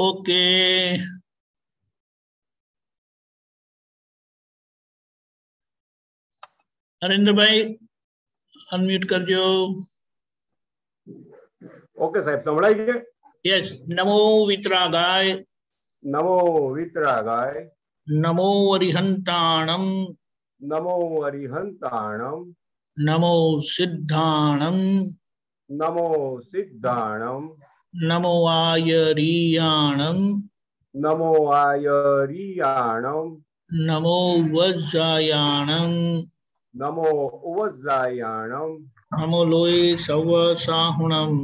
Okay Narendra भाई unmute कर दियो ओके साहब तो बढ़ाई के यस नमो वितरागाय नमो वितरागाय नमो अरिहंताणम नमो अरिहंताणम नमो सिद्धाणम नमो सिद्धाणम નમો આય રિયાણમ નમો આય રિયાણમ નમો વજ્રાયાણમ નમો ઉવજ્રાયાણમ નમો લોય સવ સાહુણમ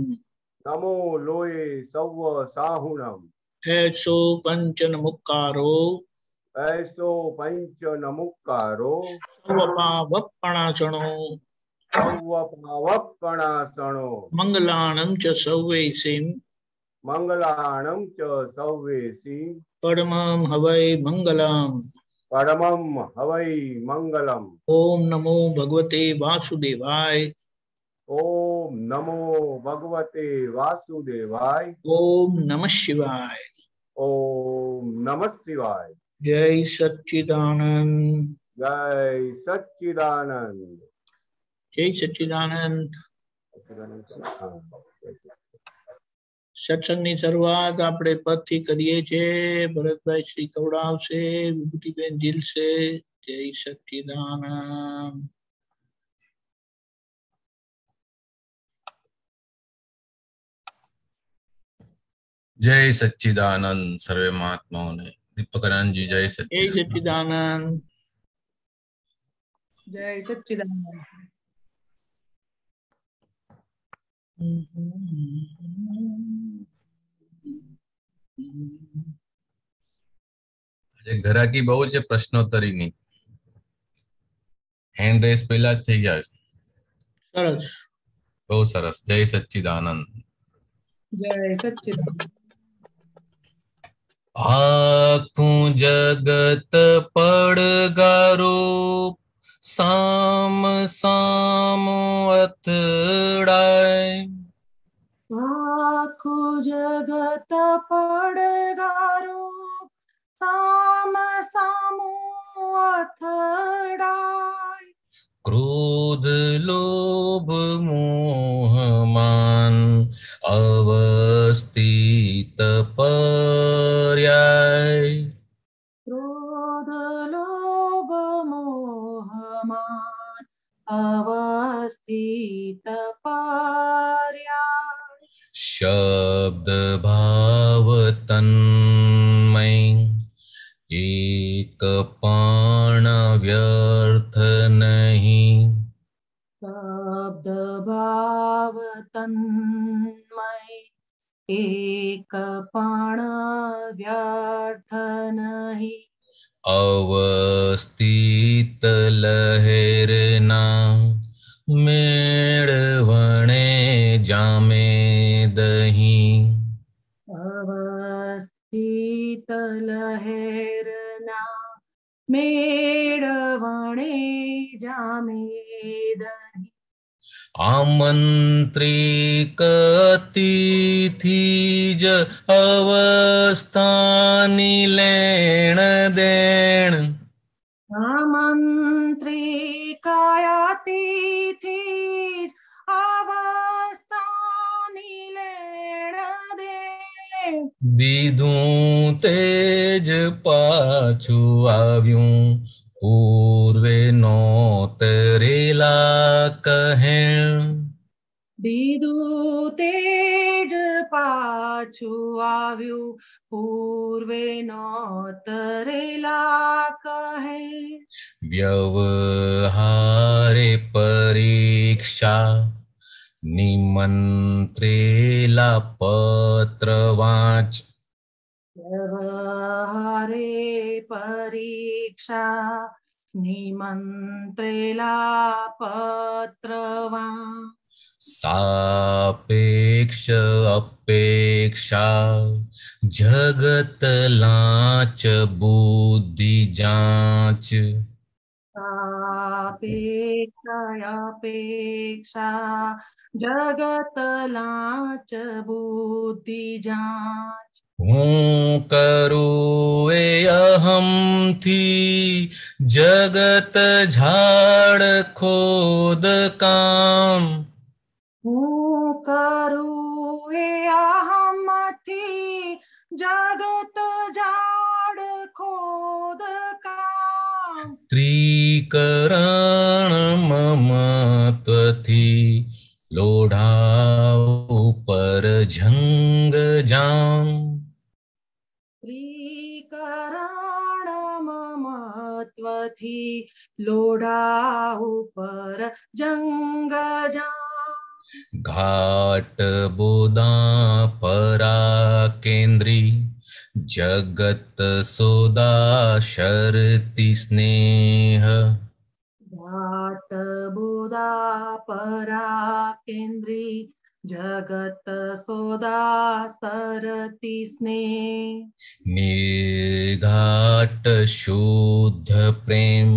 નમો લોય સવ સાહુણમ એસો પંચન મુકારો એસો પંચન મુકારો સવ પાવપણાચણો સૌવપાવપણાસણો મંગલાણમ ચ સૌવેસીમ મંગલાણમ ચ સૌવેસીમ પરમામ હવૈ મંગલમ પરમમ હવૈ મંગલમ ઓમ નમો ભગવતે વાસુદેવાય ઓમ નમો ભગવતે વાસુદેવાય ઓમ નમ શિવાય ઓમ નમ શિવાય જય સચ્ચિદાનંદ જય સચ્ચિદાનંદ ऐ सच्चिदानंद सत्संग की शुरुआत आपड़े पद થી કરીએ છે ભરતભાઈ શ્રી કૌડ આવશે મુકુટીબેન જીલશે જય સચ્ચિદાનંદ જય સચ્ચિદાનંદ સર્વે મહાત્માઓને દીપકરાનજી જય સચ્ચિદાનંદ જય સચ્ચિદાનંદ આજે ઘરાકી બહુ છે પ્રશ્નોત્તરીની હેન્ડ રેસ પહેલા જ થઈ ગયા સરસ બહુ સરસ જય સચ્ચિદાનંદ જય સચ્ચિદાનંદ આખું જગત પડગારો સામ સામ અથડાય આખું જગત પડગારું સામ સામો અથડાય ક્રોધ લોભ મોહમાન અવસ્થિત પર્યાય ક્રોધ લોભ મોહમાન અવ शब्दभावतन् વ્યવહારે પરીક્ષા નિમંત્રેલા પત્ર વાંચ વ્યવહારે પરીક્ષા નિમંત્રેલા પત્ર સાપેક્ષ અપેક્ષા જગત લાંચ બુદ્ધિ જાંચ सापेक्षयापेक्षा जगतलाच बुद्धि जाच हूँ करो अहम थी जगत झाड़ खोद काम हूँ करो अहम थी जगत झाड़ ત્રિકરણ મમત્વથી લોઢા ઉપર જંગ જામ ત્રિકરણ મમત્વથી લોઢા ઉપર જંગ જામ ઘાટ બોદા પરા કેન્દ્રી जगत सोदा शरति स्नेह घाट परा केन्द्री जगत सोदा शरति स्नेह निर्घाट शुद्ध प्रेम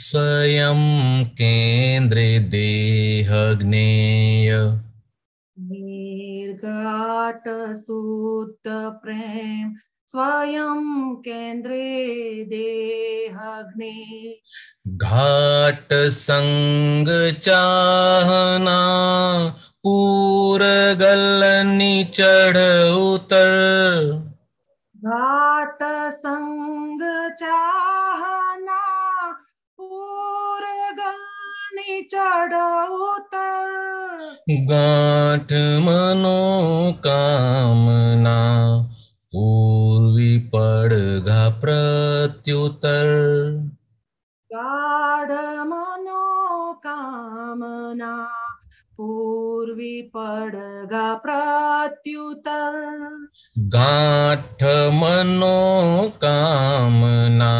स्वयं देह ज्ञेय निर्घाट सूत प्रेम स्वयं केन्द्रे देहग्ने घाट संग चाहना पूर गलनी चढ़ उतर घाट संग चाहना पूर गलनी चढ़ उतर गाठ मनो कामना पूर्वि पडग प्रत्युत्तर गाढ मनो कामना पूर्वि पडग गाठ मनो कामना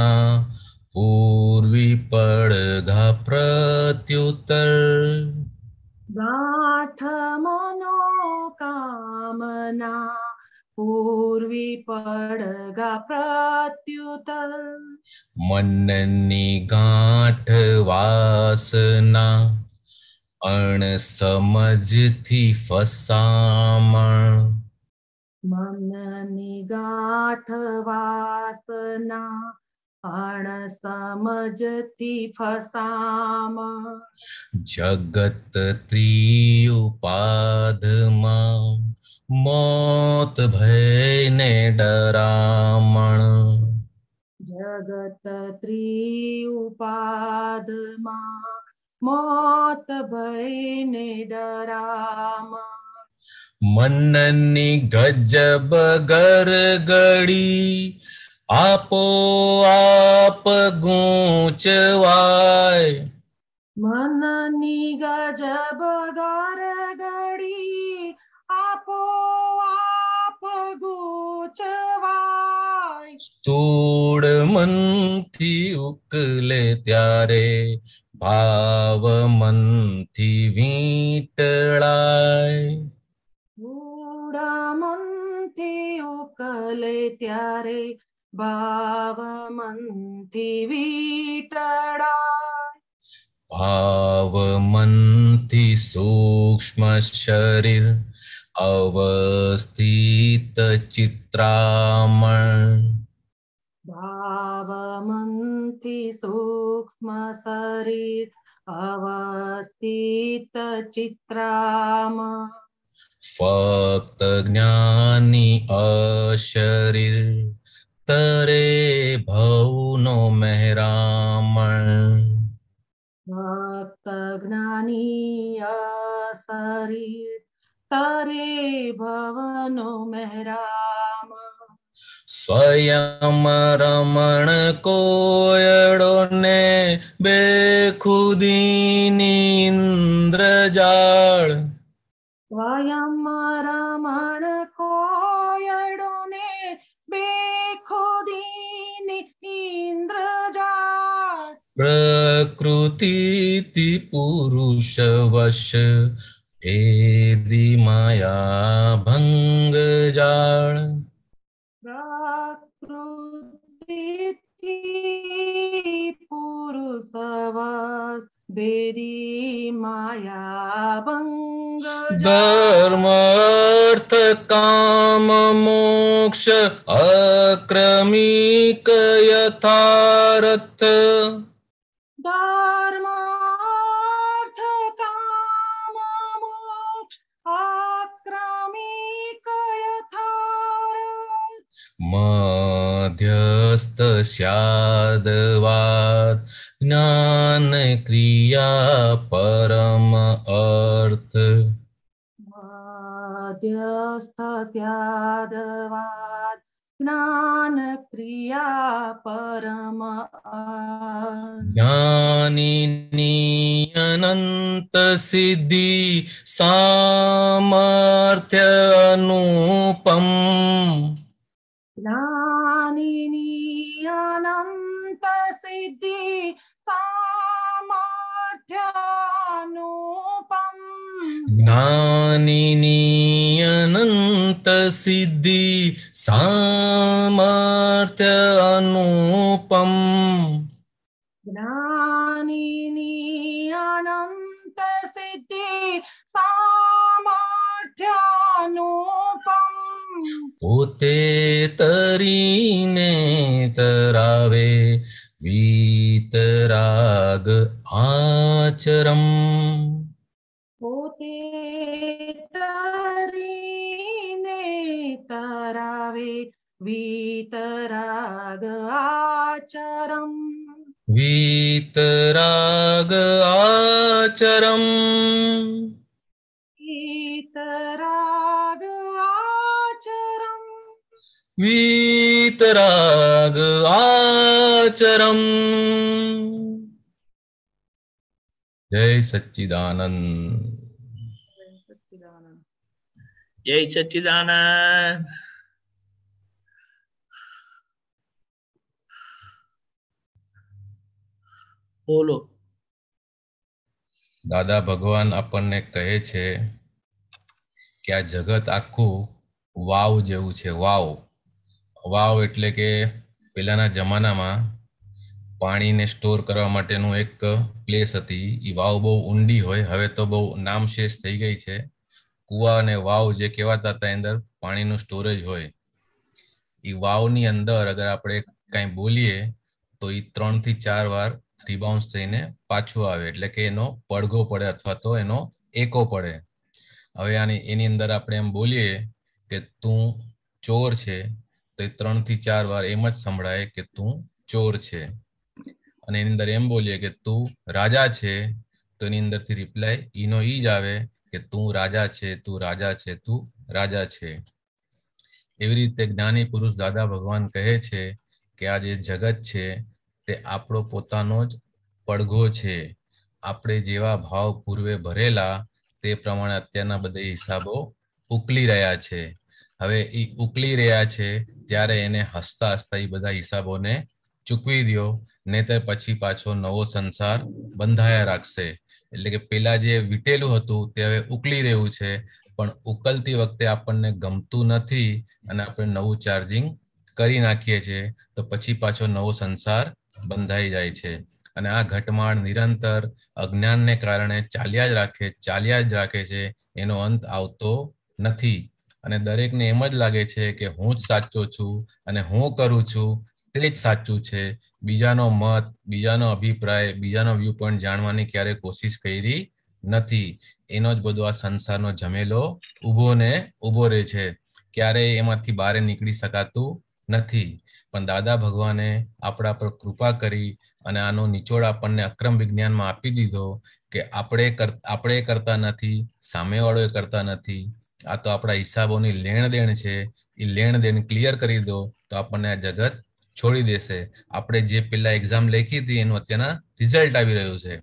पूर्वि पडग ગાથ કામના પૂર્વી પડગા પ્રત્યુતર મનની ગાંઠ વાસના અણ સમજથી ફસામણ મનની ગાંઠ વાસના સમજતી ફસામ જગત ત્રિયુપાધમાં મોત ભયને ડરામણ જગત ત્રિયુપાધમાં મોત ભયને ડરામણ મનની ગજબ ગરગડી આપો આપ ગૂંચવાય મનની ગજબ ગરગડી આપો આપ ગૂંચવાય તૂડ મનથી ઉકલે ત્યારે ભાવ મનથી વીંટળાય તૂડ મનથી ઉકલે ત્યારે ભાવમંતિ વીટળાય ભાવમંતિ સૂક્ષ્મ શરીર અવસ્થિત ચિત્રામણ ભાવમંતિ સૂક્ષ્મ શરીર અવસ્થિત ચિત્રામણ ફક્ત જ્ઞાની અશરીર અંતરે ભવનો મહેરામણ ભક્ત જ્ઞાની શરીર તરે ભવનો મહેરામ સ્વયં રમણ કોયડો ને બે ખુદી નિંદ્રજાળ સ્વયં રમણ કોયડો ને બે પ્રકૃતિ પુરુષ વશ એદી માયા ભંગ જાળ પ્રકૃતિ પુરુષ વશ બેરી માયા ભંગ ધર્મ અર્થ કામ મોક્ષ અક્રમિક યથાર્થ ધર્માર્થ કામ મોક્ષ આક્રમિક મધ્યસ્થ સ્યાદવાદ જ્ઞાન ક્રિયા પરમ અર્થ મધ્યસ્થ સ્યાદવાદ જ્ઞાનક્રિયા પરમ જ્ઞાનિની અનંત સિદ્ધિ સામર્થ્ય અનુપમ જ્ઞાનિની અનંત સિદ્ધિ સા જ્ઞાનિની અનંત સિદ્ધિ સામર્થ્ય અનુપમ જ્ઞાનિની અનંત સિદ્ધિ સામર્થ્ય અનુપમ પોતે તરીને તરાવે વીતરાગ આચરમ કરાવે वीतराग आचरम् वीतराग आचरम् वीतराग आचरम् वीतराग आचरम् जय सच्चिदानन्द जय सच्चिदानन्द जय सच्चिदानन्द બોલો દાદા ભગવાન આપણને કહે છે કે આ જગત આખું વાવ જેવું છે વાવ વાવ એટલે કે પેલાના જમાનામાં પાણીને સ્ટોર કરવા માટેનું એક પ્લેસ હતી એ વાવ બહુ ઊંડી હોય હવે તો બહુ નામશેષ થઈ ગઈ છે કુવા અને વાવ જે કહેવાતા હતા અંદર પાણીનું સ્ટોરેજ હોય એ વાવની અંદર અગર આપણે કાંઈ બોલીએ તો એ ત્રણથી ચાર વાર રીબાઉન્સ થઈને પાછું આવે એટલે કે એનો પડઘો પડે અથવા તો એનો એકો પડે હવે આની એની અંદર આપણે એમ બોલીએ કે તું ચોર છે તો એ ત્રણ થી ચાર વાર એમ જ સંભળાય કે તું ચોર છે અને એની અંદર એમ બોલીએ કે તું રાજા છે તો એની અંદરથી રિપ્લાય ઈનો ઈ જ આવે કે તું રાજા છે તું રાજા છે તું રાજા છે એવી રીતે જ્ઞાની પુરુષ દાદા ભગવાન કહે છે કે આ જે જગત છે તે આપણો પોતાનો જ પડઘો છે આપણે જેવા ભાવ પૂર્વે ભરેલા તે પ્રમાણે અત્યારના બધા હિસાબો ઉકલી રહ્યા છે હવે એ ઉકલી રહ્યા છે ત્યારે એને હસતા હસતા એ બધા હિસાબોને ચૂકવી દો નહીતર પછી પાછો નવો સંસાર બંધાયા રાખશે એટલે કે પેલા જે વીટેલું હતું તે હવે ઉકલી રહ્યું છે પણ ઉકલતી વખતે આપણને ગમતું નથી અને આપણે નવું ચાર્જિંગ કરી નાખીએ છીએ તો પછી પાછો નવો સંસાર બંધાઈ જાય છે અને આ ઘટમાળ નિરંતર અજ્ઞાનને કારણે ચાલ્યા જ રાખે ચાલ્યા જ રાખે છે એનો અંત આવતો નથી અને દરેકને એમ જ લાગે છે કે હું જ સાચો છું અને હું કરું છું તે જ સાચું છે બીજાનો મત બીજાનો અભિપ્રાય બીજાનો વ્યૂ પોઈન્ટ જાણવાની ક્યારે કોશિશ કરી નથી એનો જ બધો આ સંસારનો જમેલો ઉભો ને ઊભો રહે છે ક્યારેય એમાંથી બહાર નીકળી શકાતું નથી પણ દાદા ભગવાને આપણા પર કૃપા કરી અને આનો નિચોડ આપણને અક્રમ વિજ્ઞાનમાં આપી દીધો કે આપણે આપણે કરતા નથી સામેવાળો એ કરતા નથી આ તો આપણા હિસાબોની લેણ દેણ છે એ લેણ દેણ ક્લિયર કરી દો તો આપણને આ જગત છોડી દેશે આપણે જે પેલા એક્ઝામ લેખી હતી એનું અત્યારના રિઝલ્ટ આવી રહ્યું છે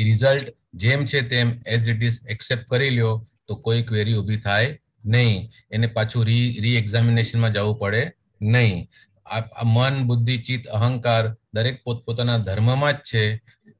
એ રિઝલ્ટ જેમ છે તેમ એઝ ઇટ ઇઝ એક્સેપ્ટ કરી લ્યો તો કોઈ ક્વેરી ઉભી થાય નહીં એને પાછું રી રી એક્ઝામિનેશનમાં જવું પડે નહીં મન બુદ્ધિ ચિત્ત અહંકાર દરેક પોતપોતાના ધર્મમાં જ છે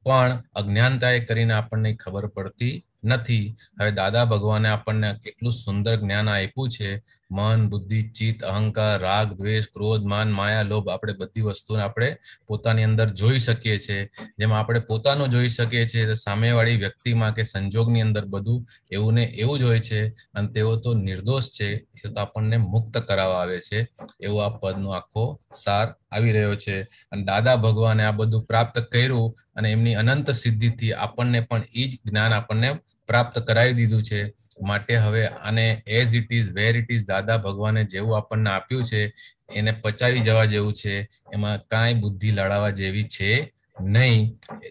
પણ અજ્ઞાનતાએ કરીને આપણને ખબર પડતી નથી હવે દાદા ભગવાને આપણને કેટલું સુંદર જ્ઞાન આપ્યું છે મન બુદ્ધિ ચિત્ત અહંકાર રાગ દ્વેષ ક્રોધ માન માયા લોભ આપણે બધી વસ્તુને આપણે પોતાની અંદર જોઈ શકીએ છીએ જેમાં આપણે પોતાનું જોઈ શકીએ છીએ સામેવાળી વ્યક્તિમાં કે સંજોગની અંદર બધું એવું ને એવું જ હોય છે અને તેઓ તો નિર્દોષ છે એ તો આપણને મુક્ત કરાવવા આવે છે એવો આ પદનો આખો સાર આવી રહ્યો છે અને દાદા ભગવાને આ બધું પ્રાપ્ત કર્યું અને એમની અનંત સિદ્ધિથી આપણને પણ એ જ જ્ઞાન આપણને પ્રાપ્ત કરાવી દીધું છે માટે હવે આને as it is where it is દાદા ભગવાને જેવું આપણને આપ્યું છે એને પચાવી જવા જેવું છે એમાં કાંઈ બુદ્ધિ લડાવવા જેવી છે નહીં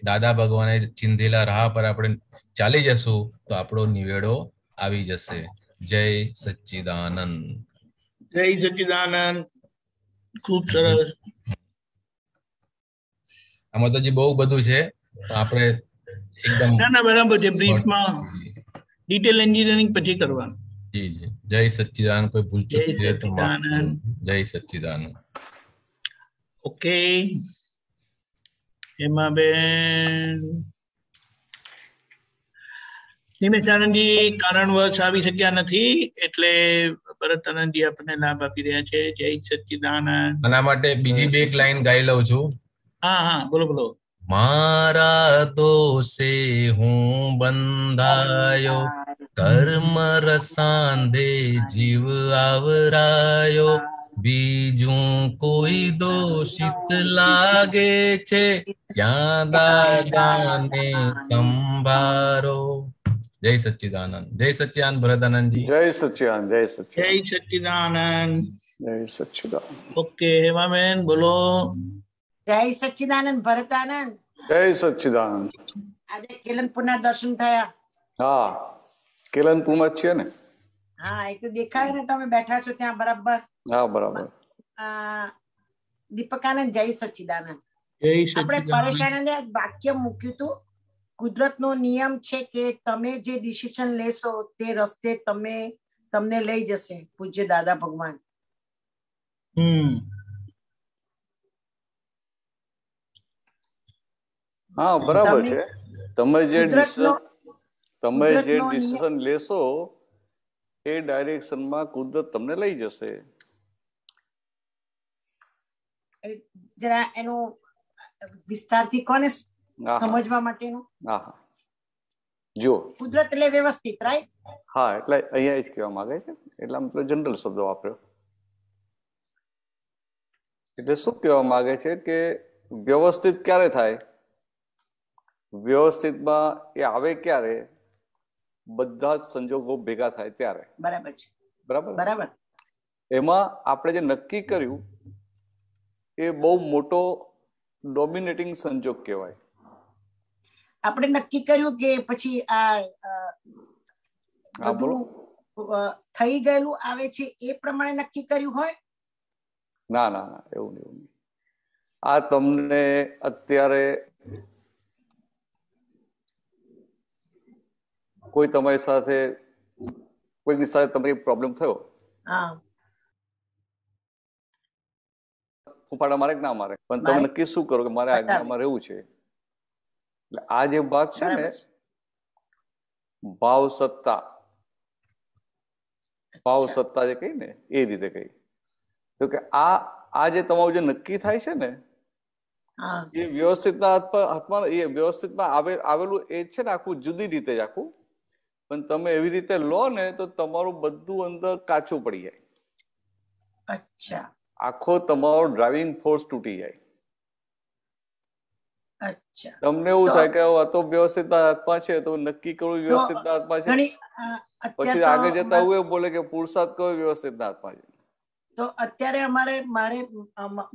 દાદા ભગવાને ચિંધેલા રાહ પર આપણે ચાલી જશું તો આપણો નિવેડો આવી જશે જય સચ્ચિદાનંદ જય સચ્ચિદાનંદ ખૂબ સરસ આમાં તો જે બહુ બધું છે આપણે એકદમ ના ના બરાબર છે બ્રીફમાં ડિટેલ એન્જિનિયરિંગ પછી કરવાનું જી જી જય સચ્ચિદાનંદ કોઈ ભૂલ જય સચ્ચિદાનંદ જય સચ્ચિદાનંદ ઓકે એમાં બેન નિમેશ કારણવશ આવી શક્યા નથી એટલે ભરત આનંદજી આપણને લાભ આપી રહ્યા છે જય સચ્ચિદાનંદ આના માટે બીજી બે એક લાઈન ગાઈ લઉં છું હા હા બોલો બોલો મારા દોષે હું બંધાયો કર્મ રસાંધે જીવ આવરાયો બીજું કોઈ દોષિત લાગે છે ત્યાં દાદાને સંભારો જય સચિદાનંદ જય સચ્ચિદાનંદ ભરદાનંદજી જય સચ્ચિદાનંદ જય સચ્ચિદાનંદ જય સચ્ચિદાનંદ જય સચ્ચિદાનંદ ઓકે હેમાબેન બોલો જય સચિદાનંદ ભરતાનંદ જય સચ્ચિદાનંદ આજે કેલનપુર ના દર્શન થયા હા કેલનપુર માં છીએ ને હા એ તો દેખાય ને તમે બેઠા છો ત્યાં બરાબર હા બરાબર દીપકાનંદ જય સચિદાનંદ આપણે પરેશાનંદ વાક્ય મૂક્યું હતું કુદરતનો નિયમ છે કે તમે જે ડિસિઝન લેશો તે રસ્તે તમે તમને લઈ જશે પૂજ્ય દાદા ભગવાન હમ હા બરાબર છે તમે જે તમે જે ડિસિઝન લેશો એ ડાયરેક્શનમાં કુદરત તમને લઈ જશે જરા એનો વિસ્તારથી કોને સમજવા માટેનો હા જો કુદરત એટલે વ્યવસ્થિત રાઈટ હા એટલે અહીંયા જ કહેવા માંગે છે એટલે આમ જનરલ શબ્દ વાપર્યો એટલે શું કહેવા માંગે છે કે વ્યવસ્થિત ક્યારે થાય વ્યવસ્થિતમાં એ આવે ક્યારે બધા જ સંજોગો ભેગા થાય ત્યારે બરાબર છે બરાબર બરાબર એમાં આપણે જે નક્કી કર્યું એ બહુ મોટો ડોમિનેટિંગ સંજોગ કહેવાય આપણે નક્કી કર્યું કે પછી આ બધું થઈ ગયેલું આવે છે એ પ્રમાણે નક્કી કર્યું હોય ના ના ના એવું નહીં આ તમને અત્યારે કોઈ તમારી સાથે કોઈની સાથે તમને પ્રોબ્લેમ થયો ફૂફાડા મારે કે ના મારે પણ તમે નક્કી શું કરો કે મારે આજ્ઞામાં રહેવું છે એટલે આ જે ભાગ છે ને ભાવ સત્તા ભાવ સત્તા જે કહી ને એ રીતે કહી તો કે આ આ જે તમારું જે નક્કી થાય છે ને એ વ્યવસ્થિત હાથમાં હાથમાં એ વ્યવસ્થિતમાં આવેલું એ છે ને આખું જુદી રીતે જ આખું પણ તમે એવી રીતે લો ને તો તમારું બધું અંદર કાચું પડી જાય અચ્છા આખો તમારો ડ્રાઇવિંગ ફોર્સ તૂટી જાય અચ્છા તમને એવું થાય કે આ તો વ્યવસ્થિતના હાથમાં છે તો નક્કી કરવું વ્યવસ્થિતના હાથમાં છે પછી આગળ જતા હું એવું બોલે કે પુરુષાર્થ કયો વ્યવસ્થિતના હાથમાં છે તો અત્યારે અમારે મારે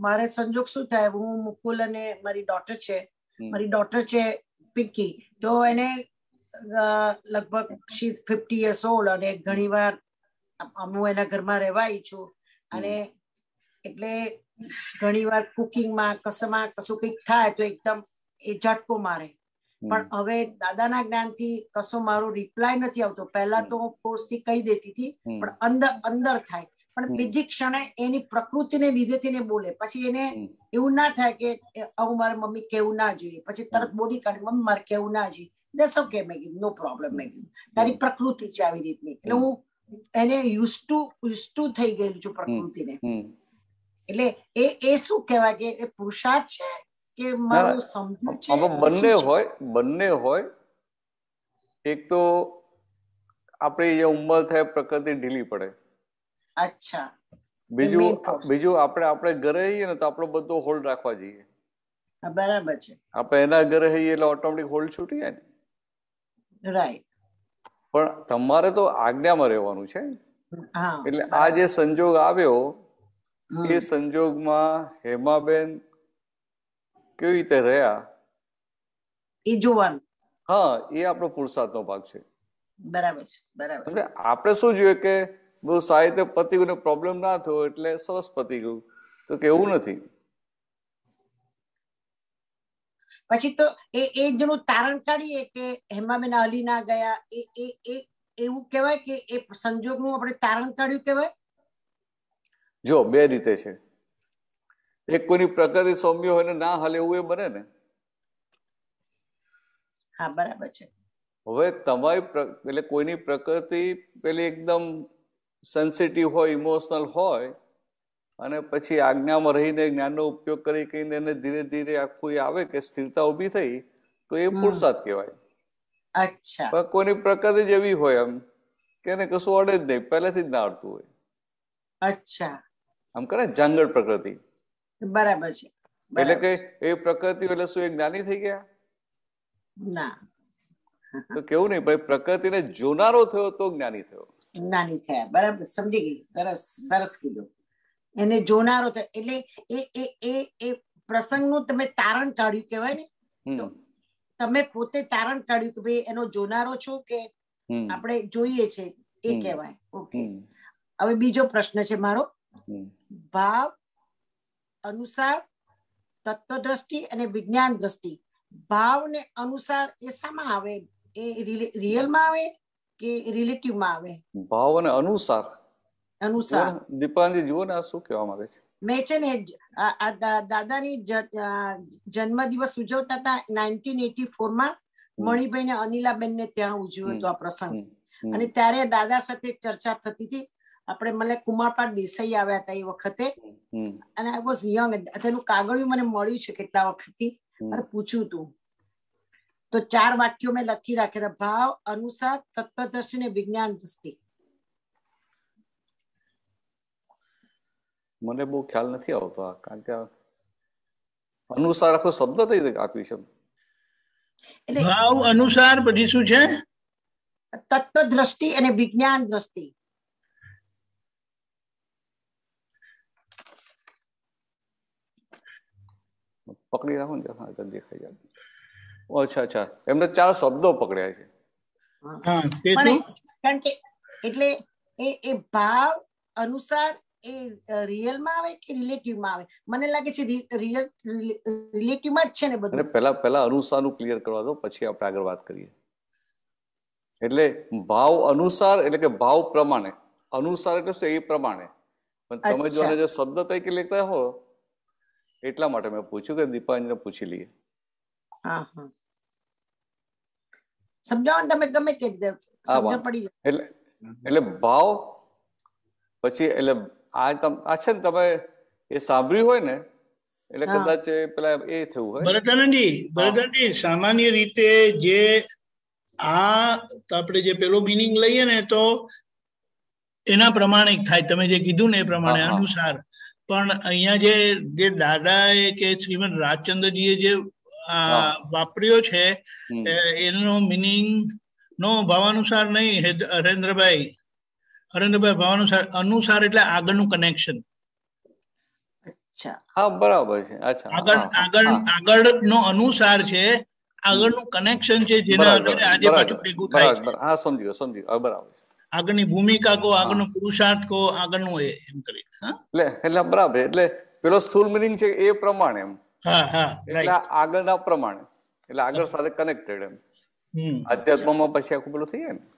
મારે સંજોગ શું થાય હું મુકુલ અને મારી ડોટર છે મારી ડોટર છે પિંકી તો એને લગભગ શી ફિફ્ટી યર્સ ઓલ્ડ અને ઘણી વાર હું એના ઘરમાં રહેવા ઈચ્છું અને એટલે ઘણી વાર કુકિંગમાં કસમાં કશું કંઈક થાય તો એકદમ એ ઝટકો મારે પણ હવે દાદાના જ્ઞાનથી કશું મારો રિપ્લાય નથી આવતો પહેલા તો હું ફોર્સથી કહી દેતી હતી પણ અંદર અંદર થાય પણ બીજી ક્ષણે એની પ્રકૃતિને લીધે થઈને બોલે પછી એને એવું ના થાય કે આવું મારે મમ્મી કેવું ના જોઈએ પછી તરત બોલી કાઢે મમ્મી મારે કેવું ના જોઈએ that's okay Maggie no problem Maggie તારી પ્રકૃતિ છે આવી રીતની એટલે હું એને યુઝ ટુ યુઝ ટુ થઈ ગયેલું છું hmm. પ્રકૃતિને hmm. એટલે એ એ શું કહેવાય કે એ પુરુષાર્થ છે કે મારું સમજવું છે બંને હોય બંને હોય એક તો આપણે જે ઉંમર થાય પ્રકૃતિ ઢીલી પડે અચ્છા બીજું બીજું આપણે આપણે ઘરે જઈએ ને તો આપણો બધો હોલ્ડ રાખવા જઈએ બરાબર છે આપણે એના ઘરે જઈએ એટલે ઓટોમેટિક હોલ્ડ છૂટી જાય ને રાઈટ પણ તમારે તો આજ્ઞામાં રહેવાનું છે એટલે આ જે સંજોગ આવ્યો એ સંજોગમાં હેમાબેન કેવી રીતે રહ્યા એ જોવાનું હા એ આપણો પુરુષાર્થનો ભાગ છે બરાબર છે બરાબર એટલે આપણે શું જોઈએ કે બહુ સારી રીતે પતિ ગયું પ્રોબ્લેમ ના થયો એટલે સરસ પતિ ગયું તો કે એવું નથી પછી તો એ એ જેનું તારણ કાઢીએ કે હેમાબેન અલી ના ગયા એ એ એ એવું કહેવાય કે એ સંજોગનું આપણે તારણ કાઢ્યું કહેવાય જો બે રીતે છે એક કોઈની પ્રકૃતિ સૌમ્ય હોય ને ના હાલે એવું એ બને ને હા બરાબર છે હવે તમારી એટલે કોઈની પ્રકૃતિ પેલી એકદમ સેન્સિટિવ હોય ઇમોશનલ હોય અને પછી આજ્ઞામાં રહીને જ્ઞાનનો ઉપયોગ કરી કરીને એને ધીરે ધીરે આખું આવે કે સ્થિરતા ઊભી થઈ તો એ પુરુષાર્થ કહેવાય અચ્છા પણ કોઈની પ્રકૃતિ જ એવી હોય એમ કે એને કશું અડે જ નહીં પહેલેથી જ ના અડતું હોય અચ્છા આમ કરે જાંગડ પ્રકૃતિ બરાબર છે એટલે કે એ પ્રકૃતિ એટલે શું એ જ્ઞાની થઈ ગયા ના તો કેવું નહીં ભાઈ પ્રકૃતિને જોનારો થયો તો જ્ઞાની થયો જ્ઞાની થયા બરાબર સમજી ગઈ સરસ સરસ કીધું એને જોનારો એટલે એ એ એ એ પ્રસંગનું તમે તારણ કાઢ્યું કહેવાય ને તમે પોતે તારણ કાઢ્યું કે ભાઈ એનો જોનારો છો કે આપણે જોઈએ છે એ કહેવાય ઓકે હવે બીજો પ્રશ્ન છે મારો ભાવ અનુસાર તત્વ દ્રષ્ટિ અને વિજ્ઞાન દ્રષ્ટિ ભાવને અનુસાર એ શામાં આવે એ રિયલમાં આવે કે રિલેટિવમાં આવે ભાવ અને અનુસાર અનુસાર દીપાંજી જુઓ ને શું કહેવા માંગે છે મેં છે ને દાદાની જન્મદિવસ ઉજવતા હતા નાઇન્ટીન એટી ફોર માં મણિભાઈ ને અનિલાબેન ને ત્યાં ઉજવ્યું હતો આ પ્રસંગ અને ત્યારે દાદા સાથે ચર્ચા થતી હતી આપણે મને કુમારપાળ દેસાઈ આવ્યા હતા એ વખતે અને આઈ વોઝ યંગ તેનું કાગળિયું મને મળ્યું છે કેટલા વખતથી અને પૂછ્યું હતું તો ચાર વાક્યો મેં લખી રાખ્યા ભાવ અનુસાર તત્વદ્રષ્ટિ ને વિજ્ઞાન દ્રષ્ટિ મને બહુ ખ્યાલ નથી આવતો આ કારણ કે અનુસાર આખો શબ્દ થઈ આપ્યું છે ભાવ અનુસાર પછી શું છે તત્વ દ્રષ્ટિ અને વિજ્ઞાન દ્રષ્ટિ પકડી રાખો ને હા દેખાઈ જાય અચ્છા અચ્છા એમને ચાર શબ્દો પકડ્યા છે કારણ કે એટલે એ એ ભાવ અનુસાર એ રીયલ માં આવે કે રિલેટિવ માં આવે મને લાગે છે રીયલ રિલેટિવ માં જ છે ને બધું અરે પહેલા પહેલા અનુસાનું ક્લિયર કરવા દો પછી આપણે આગળ વાત કરીએ એટલે ભાવ અનુસાર એટલે કે ભાવ પ્રમાણે અનુસાર એટલે કે એ પ્રમાણે પણ તમે જોનો જે શબ્દ તય કે લેતા હો એટલા માટે મે પૂછ્યું કે દીપાજીને પૂછી લઈએ હા હા સબજાને મે ગમે કે દે સબને પડી એટલે એટલે ભાવ પછી એટલે આ આ છે ને તમે એ સાંભળ્યું હોય ને એટલે કદાચ પેલા એ થયું હોય ભરતનંદજી ભરતનંદજી સામાન્ય રીતે જે આ આપણે જે પેલો મિનિંગ લઈએ ને તો એના પ્રમાણે થાય તમે જે કીધું ને એ પ્રમાણે અનુસાર પણ અહીંયા જે જે દાદાએ કે શ્રીમદ રાજચંદ્રજીએ જે વાપર્યો છે એનો મિનિંગ નો ભાવાનુસાર નહીં હરેન્દ્રભાઈ હરેન્દ્રભાઈ ભાવ અનુસાર અનુસાર એટલે આગળનું કનેક્શન હા બરાબર છે અચ્છા આગળ આગળ આગળનો અનુસાર છે આગળનું કનેક્શન છે જેના આધારે આજે પાછું ભેગું થાય છે હા સમજી ગયો સમજી ગયો બરાબર આગળની ભૂમિકા કો આગળનો પુરુષાર્થ કો આગળનું એ એમ કરી એટલે એટલે બરાબર એટલે પેલો સ્થૂલ મિનિંગ છે એ પ્રમાણે એમ હા હા એટલે આગળના પ્રમાણે એટલે આગળ સાથે કનેક્ટેડ એમ અધ્યાત્મમાં પછી આખું પેલું થઈ જાય ને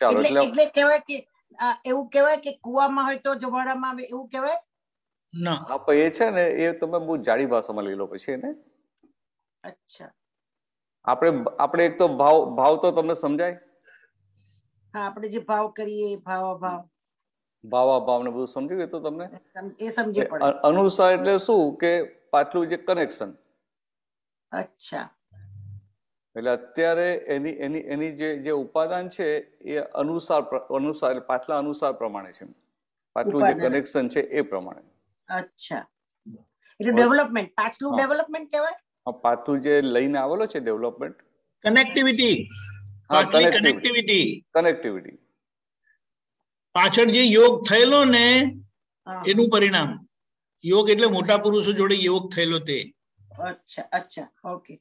ચાલો એટલે એટલે કહેવાય કે એવું કહેવાય કે કુવામાં હોય તો જવાડામાં એવું કહેવાય ના હા તો એ છે ને એ તમે બહુ જાડી ભાષામાં લઈ લો પછી એને અચ્છા આપણે આપણે એક તો ભાવ ભાવ તો તમને સમજાય હા આપણે જે ભાવ કરીએ ભાવ ભાવ ભાવા ભાવ ને બધું સમજી ગયું તો તમને એ સમજી પડે અનુસાર એટલે શું કે પાછલું જે કનેક્શન અચ્છા એટલે અત્યારે એની એની એની જે જે ઉપાદાન છે એ અનુસાર અનુસાર એટલે પાછલા અનુસાર પ્રમાણે છે પાછલું જે કનેક્શન છે એ પ્રમાણે અચ્છા એટલે ડેવલપમેન્ટ પાછલું ડેવલપમેન્ટ કહેવાય પાછું જે લઈને આવેલો છે ડેવલપમેન્ટ કનેક્ટિવિટી હા કનેક્ટિવિટી કનેક્ટિવિટી પાછળ જે યોગ થયેલો ને એનું પરિણામ યોગ એટલે મોટા પુરુષો જોડે યોગ થયેલો તે અચ્છા અચ્છા ઓકે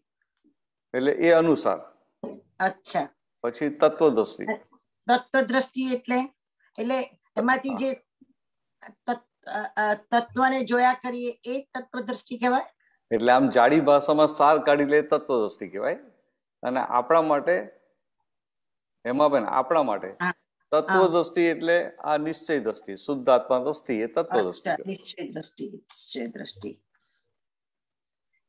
એટલે એ અનુસાર અચ્છા પછી તત્વદ્રષ્ટિ તત્વદ્રષ્ટિ એટલે એટલે એમાંથી જે તત્વને જોયા કરીએ એ તત્વદ્રષ્ટિ કહેવાય એટલે આમ જાડી ભાષામાં સાર કાઢી લે તત્વદ્રષ્ટિ કહેવાય અને આપણા માટે એમાં બેન આપણા માટે તત્વદ્રષ્ટિ એટલે આ નિશ્ચય દ્રષ્ટિ શુદ્ધ આત્મા દ્રષ્ટિ એ તત્વદ્રષ્ટિ નિશ્ચય દ્રષ્ટિ નિશ્ચય દ્રષ્ટિ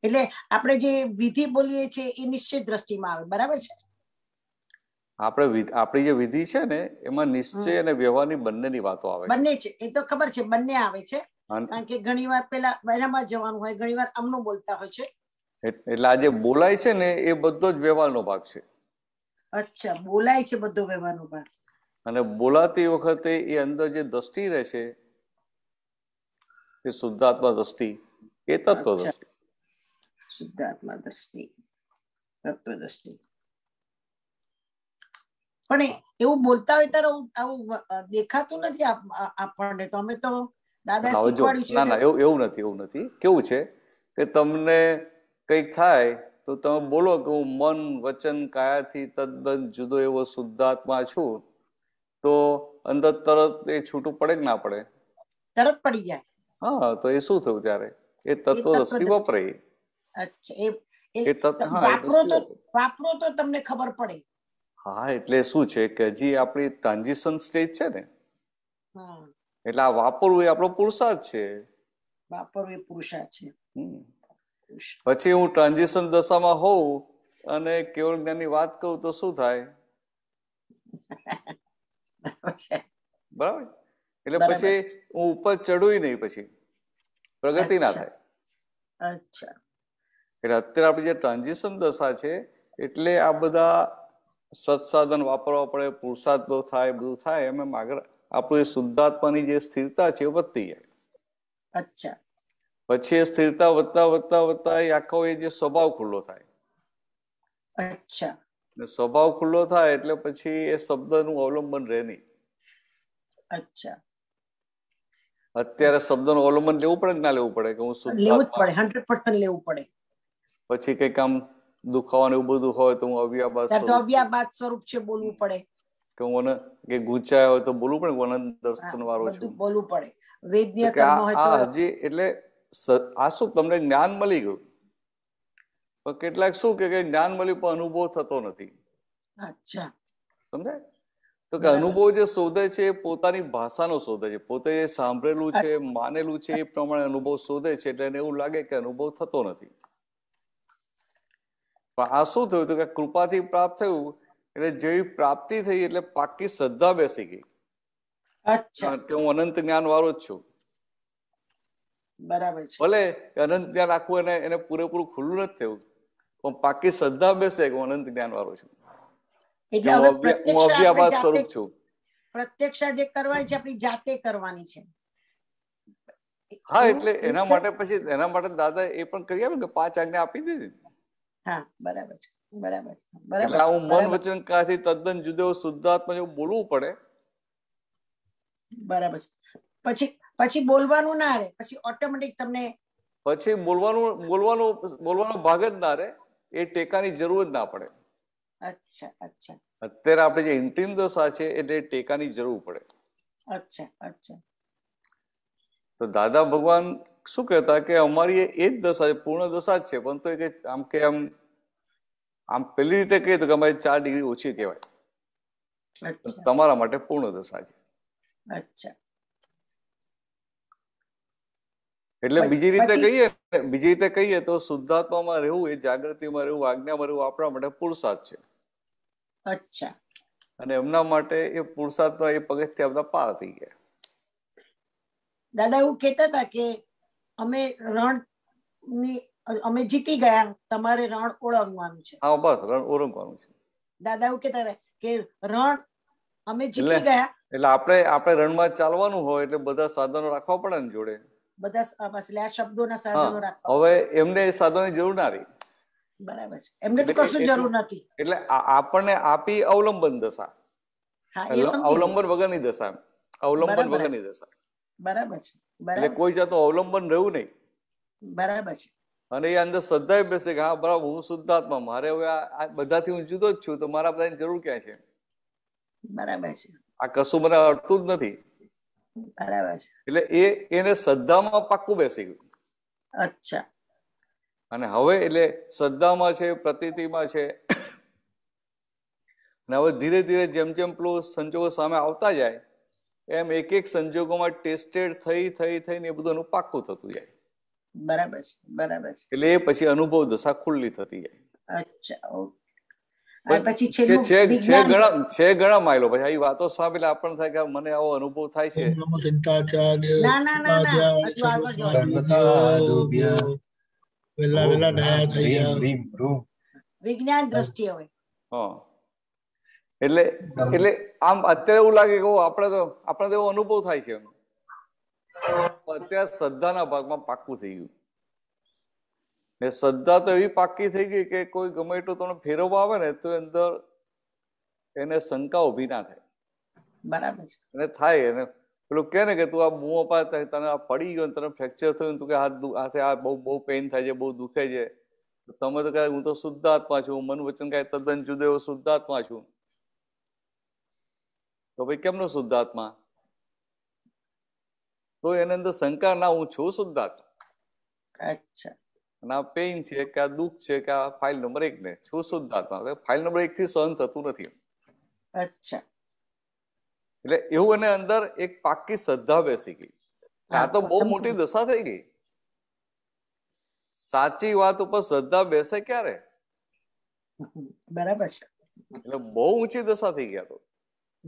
એટલે આપણે જે વિધિ બોલીએ છીએ એ નિશ્ચિત દ્રષ્ટિમાં આવે બરાબર છે આપણે આપણી જે વિધિ છે ને એમાં નિશ્ચય અને વ્યવહારની બંનેની વાતો આવે બંને છે એ તો ખબર છે બંને આવે છે કારણ કે ઘણી વાર પેલા જવાનું હોય ઘણી વાર બોલતા હોય છે એટલે આજે બોલાય છે ને એ બધો જ વ્યવહારનો ભાગ છે અચ્છા બોલાય છે બધો વ્યવહારનો ભાગ અને બોલાતી વખતે એ અંદર જે દ્રષ્ટિ રહે છે એ શુદ્ધાત્મા દ્રષ્ટિ એ તત્વ દ્રષ્ટિ શુદ્ધાત્મા દ્રષ્ટિ તત્વ દ્રષ્ટિ પણ એવું બોલતા હોય ત્યારે આવું દેખાતું નથી આપણને તો અમે તો ના ના એવું એવું નથી એવું નથી કેવું છે કે તમને કંઈક થાય તો તમે બોલો કે હું મન વચન કાયાથી તદ્દન જુદો એવો શુદ્ધાત્મા છું તો અંદર તરત એ છૂટું પડે કે ના પડે તરત પડી જાય હા તો એ શું થયું ત્યારે એ તત્વ દ્રષ્ટિ વપરાય વાપરો તો તમને ખબર પડે હા એટલે શું છે કે હજી આપણી ટ્રાન્ઝિશન સ્ટેજ છે ને એટલે આ વાપરવું એ આપણો પુરુષાર્થ છે વાપરવું એ પુરુષાર્થ છે પછી હું ટ્રાન્ઝિશન દશામાં હોઉં અને કેવળ જ્ઞાનની વાત કરું તો શું થાય બરાબર એટલે પછી હું ઉપર ચડું નહીં પછી પ્રગતિ ના થાય અચ્છા એટલે અત્યારે આપણી જે ટ્રાન્ઝિશન દશા છે એટલે આ બધા સત્સાધન વાપરવા પડે પુરુષાર્થ થાય બધું થાય એમ એમ આગળ આપણી શુદ્ધાત્માની જે સ્થિરતા છે એ વધતી જાય અચ્છા પછી એ સ્થિરતા વધતા વધતા વધતા એ આખો એ જે સ્વભાવ ખુલ્લો થાય અચ્છા સ્વભાવ ખુલ્લો થાય એટલે પછી એ શબ્દનું અવલંબન રહે નહીં અચ્છા અત્યારે શબ્દનું અવલંબન લેવું પડે કે ના લેવું પડે કે હું શુદ્ધ લેવું પડે 100% લેવું પડે પછી કંઈક આમ દુખાવાનું એવું બધું હોય તો હું અવ્યાબાદ અવ્યાબાદ સ્વરૂપ છે બોલવું પડે કે હું મને કે ગુંચાય હોય તો બોલવું પડે હું દર્શન વાળો છું બોલવું પડે વેદ્ય કર્મ હોય તો હજી એટલે આ શું તમને જ્ઞાન મળી ગયું પણ કેટલાક શું કે જ્ઞાન મળ્યું પણ અનુભવ થતો નથી અચ્છા સમજાય તો કે અનુભવ જે શોધે છે એ પોતાની ભાષાનો શોધે છે પોતે જે સાંભળેલું છે માનેલું છે એ પ્રમાણે અનુભવ શોધે છે એટલે એને એવું લાગે કે અનુભવ થતો નથી પણ આ શું થયું હતું કે કૃપાથી પ્રાપ્ત થયું એટલે જેવી પ્રાપ્તિ થઈ એટલે પાકી શ્રદ્ધા બેસી ગઈ કે હું અનંત જ્ઞાન વાળો જ છું બરાબર છે ભલે અનંત જ્ઞાન આખું એને એને પૂરેપૂરું ખુલ્લું નથી થયું પણ પાકી શ્રદ્ધા બેસે કે હું અનંત જ્ઞાન વાળો છું હું અભ્યાભાસ સ્વરૂપ છું પ્રત્યક્ષા જે કરવાની છે આપણી જાતે કરવાની છે હા એટલે એના માટે પછી એના માટે દાદા એ પણ કરી આપ્યું કે પાંચ આજ્ઞા આપી દીધી બોલવાનો ભાગ જ ના રહે એ ટેકાની જરૂર જ ના પડે અચ્છા અચ્છા અત્યારે આપણે જે ઇન્ટિમ દશા છે એટલે ટેકાની જરૂર પડે અચ્છા અચ્છા તો દાદા ભગવાન શું કહેતા કે અમારી એ જ દશા પૂર્ણ દશા જ છે પણ કે આમ કે આમ આમ પેલી રીતે કહીએ તો કે અમારી ચાર ડિગ્રી ઓછી કહેવાય તમારા માટે પૂર્ણ દશા છે એટલે બીજી રીતે કહીએ બીજી રીતે કહીએ તો શુદ્ધાત્મામાં રહેવું એ જાગૃતિમાં રહેવું આજ્ઞામાં રહેવું આપણા માટે પુરુષાર્થ છે અચ્છા અને એમના માટે એ પુરુષાર્થના એ પગથિયા બધા પાર થઈ ગયા દાદા એવું કહેતા હતા કે અમે રણ ની અમે જીતી ગયા તમારે રણ ઓળંગવાનું છે હા બસ રણ ઓળંગવાનું છે દાદા એવું કહેતા કે રણ અમે જીતી ગયા એટલે આપણે આપણે રણમાં ચાલવાનું હોય એટલે બધા સાધનો રાખવા પડે ને જોડે બધા એટલે આ શબ્દોના સાધનો રાખવા હવે એમને એ સાધનોની જરૂર ના રહી બરાબર છે એમને તો કશું જરૂર નથી એટલે આપણને આપી અવલંબન દશા અવલંબન વગરની દશા અવલંબન વગરની દશા બરાબર છે એટલે કોઈ જાતનું અવલંબન રહ્યું નહીં બરાબર છે અને એ અંદર શ્રદ્ધા બેસે કે હા બરાબર હું શુદ્ધાત્મા મારે હવે આ બધાથી હું જુદો જ છું તો મારા બધાની જરૂર ક્યાં છે બરાબર છે આ કશું મને અડતું જ નથી બરાબર છે એટલે એ એને શ્રદ્ધામાં પાક્કું બેસી ગયું અચ્છા અને હવે એટલે શ્રદ્ધામાં છે પ્રતિતિમાં છે અને હવે ધીરે ધીરે જેમ જેમ પેલું સંજોગો સામે આવતા જાય એમ એક એક સંજોગોમાં ટેસ્ટેડ થઈ થઈ થઈને એ બધું એનું પાકું થતું જાય બરાબર છે બરાબર છે એટલે એ પછી અનુભવ દશા ખુલ્લી થતી જાય અચ્છા ઓકે માયલો પછી આવી વાતો સાંભળે આપણને થાય કે મને આવો અનુભવ થાય છે વિજ્ઞાન દ્રષ્ટિએ હોય એટલે એટલે આમ અત્યારે એવું લાગે કે આપણે તો આપણે તો એવો અનુભવ થાય છે અત્યારે શ્રદ્ધાના ભાગમાં પાક્કું થઈ ગયું ને શ્રદ્ધા તો એવી પાક્કી થઈ ગઈ કે કોઈ ગમે એટલું તમને ફેરવવા આવે ને તો અંદર એને શંકા ઉભી ના થાય બરાબર અને થાય એને પેલું કે ને કે તું આ મું અપા તને આ પડી ગયો તને ફ્રેક્ચર થયું તું કે હાથ હાથે આ બહુ બહુ પેઇન થાય છે બહુ દુખે છે તમે તો કહે હું તો શુદ્ધાત્મા છું મન વચન કહે તદ્દન જુદો એવો શુદ્ધાત્મા છું તો ભાઈ કેમનો શુદ્ધાત્મા તો એની અંદર શંકા ના હું છું શુદ્ધાત્મા પેઇન છે કે આ દુઃખ છે કે આ ફાઇલ નંબર એક ને છું શુદ્ધાત્મા ફાઇલ નંબર એક થી સહન થતું નથી અચ્છા એટલે એવું એને અંદર એક પાકી શ્રદ્ધા બેસી ગઈ આ તો બહુ મોટી દશા થઈ ગઈ સાચી વાત ઉપર શ્રદ્ધા બેસે ક્યારે બરાબર છે એટલે બહુ ઊંચી દશા થઈ ગયા તો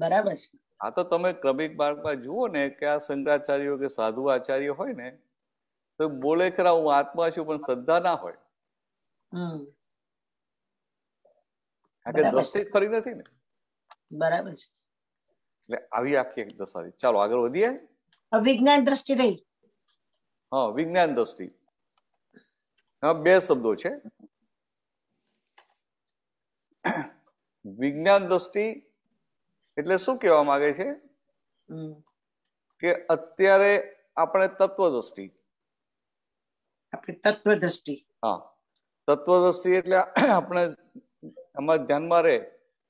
બરાબર છે હા તો તમે ક્રમિક માર્ગમાં જુઓ ને કે આ શંકરાચાર્યો કે સાધુ આચાર્ય હોય ને તો બોલે ખરા હું આત્મા છું પણ શ્રદ્ધા ના હોય કે દ્રષ્ટિ ખરી નથી ને બરાબર છે એટલે આવી આખી એક દશારી ચાલો આગળ વધીએ વિજ્ઞાન દ્રષ્ટિ રહી હા વિજ્ઞાન દ્રષ્ટિ હા બે શબ્દો છે વિજ્ઞાન દ્રષ્ટિ એટલે શું કહેવા માંગે છે કે અત્યારે આપણે તત્વદ્રષ્ટિ આપણે તત્વદ્રષ્ટિ હા તત્વદ્રષ્ટિ એટલે આપણે અમારા ધ્યાનમાં રહે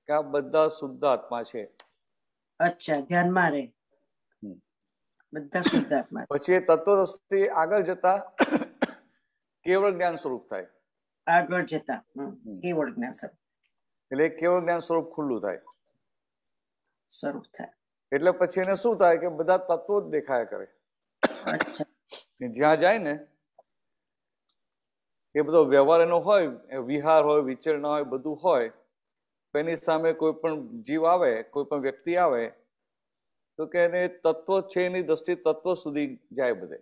કે આ બધા શુદ્ધ આત્મા છે અચ્છા ધ્યાનમાં રહે બધા શુદ્ધ આત્મા પછી તત્વદ્રષ્ટિ આગળ જતા કેવળ જ્ઞાન સ્વરૂપ થાય આગળ જતા કેવળ જ્ઞાન સ્વરૂપ એટલે કેવળ જ્ઞાન સ્વરૂપ ખુલ્લું થાય સ્વરૂપ થાય એટલે પછી એને શું થાય કે બધા તત્વો જ દેખાયા કરે જ્યાં જાય ને એ બધો વ્યવહાર એનો હોય વિહાર હોય વિચરણા હોય બધું હોય એની સામે કોઈ પણ જીવ આવે કોઈ પણ વ્યક્તિ આવે તો કે એને તત્વ છે એની દ્રષ્ટિ તત્વો સુધી જાય બધે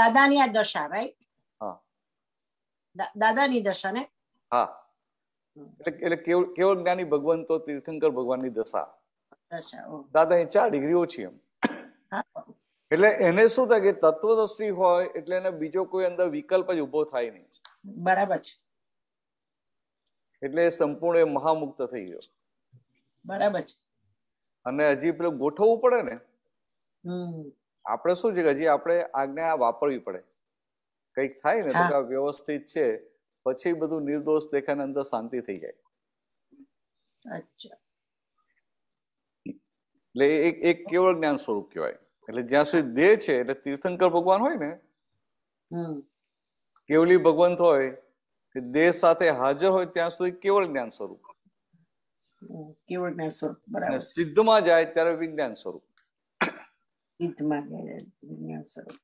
દાદાની આ દશા રાઈટ હા દાદાની દશા ને હા એટલે કેવળ જ્ઞાની ભગવાન તો તીર્થંકર ભગવાનની દશા દાદાની ચાર ડિગ્રી ઓછી એમ એટલે એને શું થાય કે તત્વદર્શી હોય એટલે એને બીજો કોઈ અંદર વિકલ્પ જ ઉભો થાય નહીં બરાબર છે એટલે સંપૂર્ણ એ મહામુક્ત થઈ ગયો બરાબર છે અને હજી પેલું ગોઠવવું પડે ને આપણે શું છે હજી આપણે આજ્ઞા વાપરવી પડે કઈક થાય ને તો વ્યવસ્થિત છે પછી બધું નિર્દોષ દેખાને અંદર શાંતિ થઈ જાય અચ્છા એટલે એક એક કેવળ જ્ઞાન સ્વરૂપ કહેવાય એટલે જ્યાં સુધી દેહ છે એટલે તીર્થંકર ભગવાન હોય ને કેવલી ભગવંત હોય કે દેહ સાથે હાજર હોય ત્યાં સુધી કેવળ જ્ઞાન સ્વરૂપ કેવળ જ્ઞાન સ્વરૂપ બરાબર સિદ્ધમાં જાય ત્યારે વિજ્ઞાન સ્વરૂપ સિદ્ધમાં જાય વિજ્ઞાન સ્વરૂપ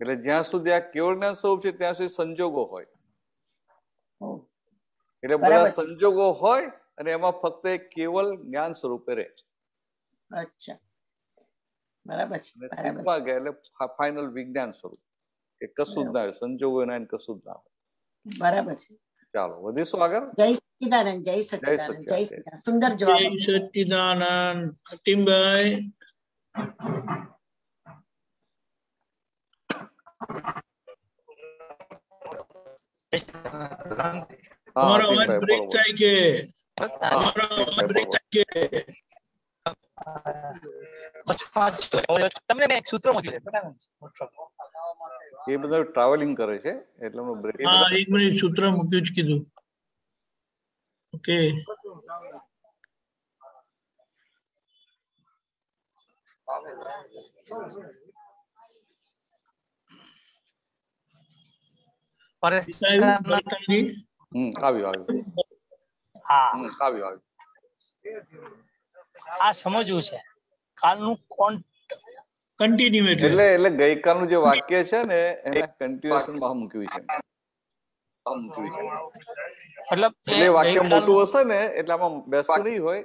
એટલે જ્યાં સુધી આ કેવળ જ્ઞાન સ્વરૂપ છે ત્યાં સુધી સંજોગો હોય એટલે બધા સંજોગો હોય અને એમાં ફક્ત કેવલ જ્ઞાન સ્વરૂપે રહે છે અચ્છા બરાબર છે શીખવા ગયા એટલે ફાઇનલ વિજ્ઞાન સ્વરૂપ કે કશું જ ના આવે સંજોગો ના કશું જ ના આવે બરાબર છે ચાલો વધીશું આગળ જય સચિદાનંદ જય સચિદાનંદ જય સચિદાનંદ સુંદર જવાબ જય સચિદાનંદ અતિમભાઈ અમારો અવાજ બ્રેક થાય કે અમારો અવાજ બ્રેક થાય કે એ બધા ટ્રાવેલિંગ કરે છે એટલે હું બ્રેક હા મૂક્યું જ કીધું ઓકે પરેશ આવ્યું આવ્યું હા આવ્યું આવ્યું આ સમજવું છે કાલનું કોણ એટલે એટલે ગઈકાલનું જે વાક્ય છે ને એના કન્ટિન્યુએશન માં મૂક્યું છે મતલબ એટલે વાક્ય મોટું હશે ને એટલે આમાં બેસતું નહીં હોય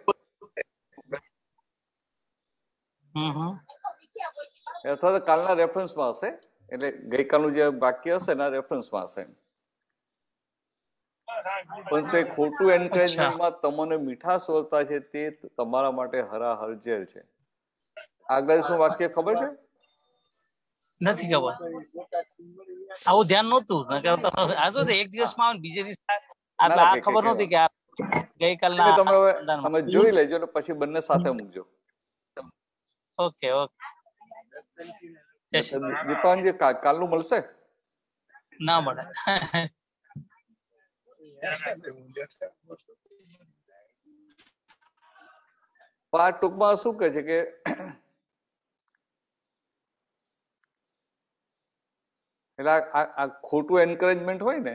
અથવા તો કાલના રેફરન્સમાં હશે એટલે ગઈકાલનું જે વાક્ય હશે એના રેફરન્સમાં હશે પણ તે ખોટું એન્કરેજમેન્ટમાં તમને મીઠાશ વર્તા છે તે તમારા માટે હરા ઝેર છે આગળ શું વાક્ય ખબર છે નથી ખબર આવું ધ્યાન નહોતું આ શું છે એક દિવસમાં આવે બીજે દિવસ એટલે આ ખબર નહોતી કે ગઈકાલના તમે તમે જોઈ લેજો ને પછી બંને સાથે મૂકજો ઓકે ઓકે દીપાંજી કાલનું મળશે ના મળે આ ટૂંકમાં શું કહે છે કે એટલે આ ખોટું એન્કરેજમેન્ટ હોય ને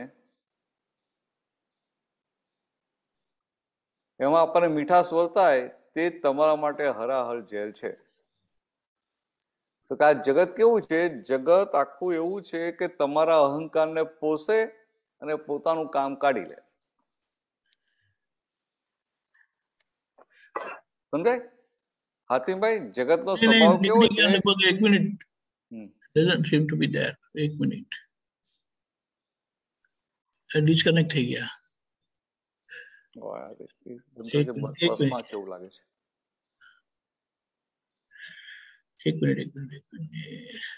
એમાં આપણને મીઠાશ વર્તાય તે તમારા માટે હરાહર જેલ છે તો કે આ જગત કેવું છે જગત આખું એવું છે કે તમારા અહંકારને પોષે અને પોતાનું કામ કાઢી લે સમજાય હાતિમભાઈ જગતનો સ્વભાવ કેવો છે એક મિનિટ ડઝન્ટ થઈ ગયા એક મિનિટ એક મિનિટ એક મિનિટ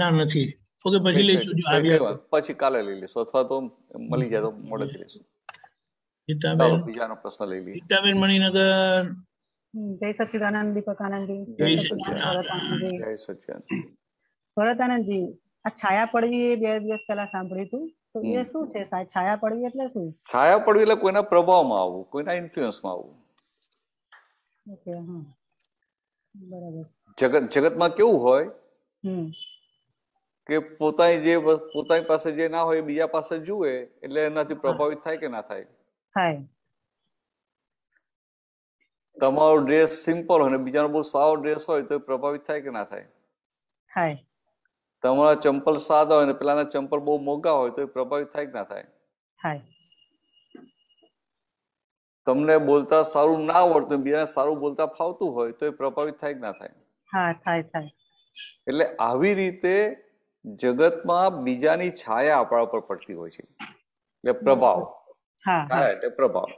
ના નથી તો પછી લઈશું જો આવ્યા પછી કાલે લઈ લઈશું અથવા તો મળી જાય તો મોડે લઈશું ગીતાબેન બીજાનો પ્રશ્ન લઈ લઈએ ગીતાબેન મણિનગર જય સચિદાનંદ દીપક આનંદજી જય સચિદાનંદ ભરત આનંદજી આ છાયા પડવી એ બે દિવસ પહેલા સાંભળ્યું હતું તો એ શું છે સાહેબ છાયા પડવી એટલે શું છાયા પડવી એટલે કોઈના પ્રભાવમાં આવવું કોઈના ઇન્ફ્લુઅન્સમાં આવવું ઓકે હા બરાબર જગત જગતમાં કેવું હોય કે પોતાની જે પોતાની પાસે જે ના હોય બીજા પાસે જુએ એટલે એનાથી પ્રભાવિત થાય કે ના થાય થાય તમારો ડ્રેસ સિમ્પલ હોય ને બીજાનો બહુ સારો ડ્રેસ હોય તો પ્રભાવિત થાય કે ના થાય થાય તમારા ચંપલ સાદા હોય ને પેલાના ચંપલ બહુ મોંઘા હોય તો એ પ્રભાવિત થાય કે ના થાય થાય તમને બોલતા સારું ના આવડતું બીજાને સારું બોલતા ફાવતું હોય તો એ પ્રભાવિત થાય કે ના થાય હા થાય થાય એટલે આવી રીતે જગતમાં બીજાની છાયા આપણા ઉપર પડતી હોય છે એટલે પ્રભાવ છાયા એટલે પ્રભાવ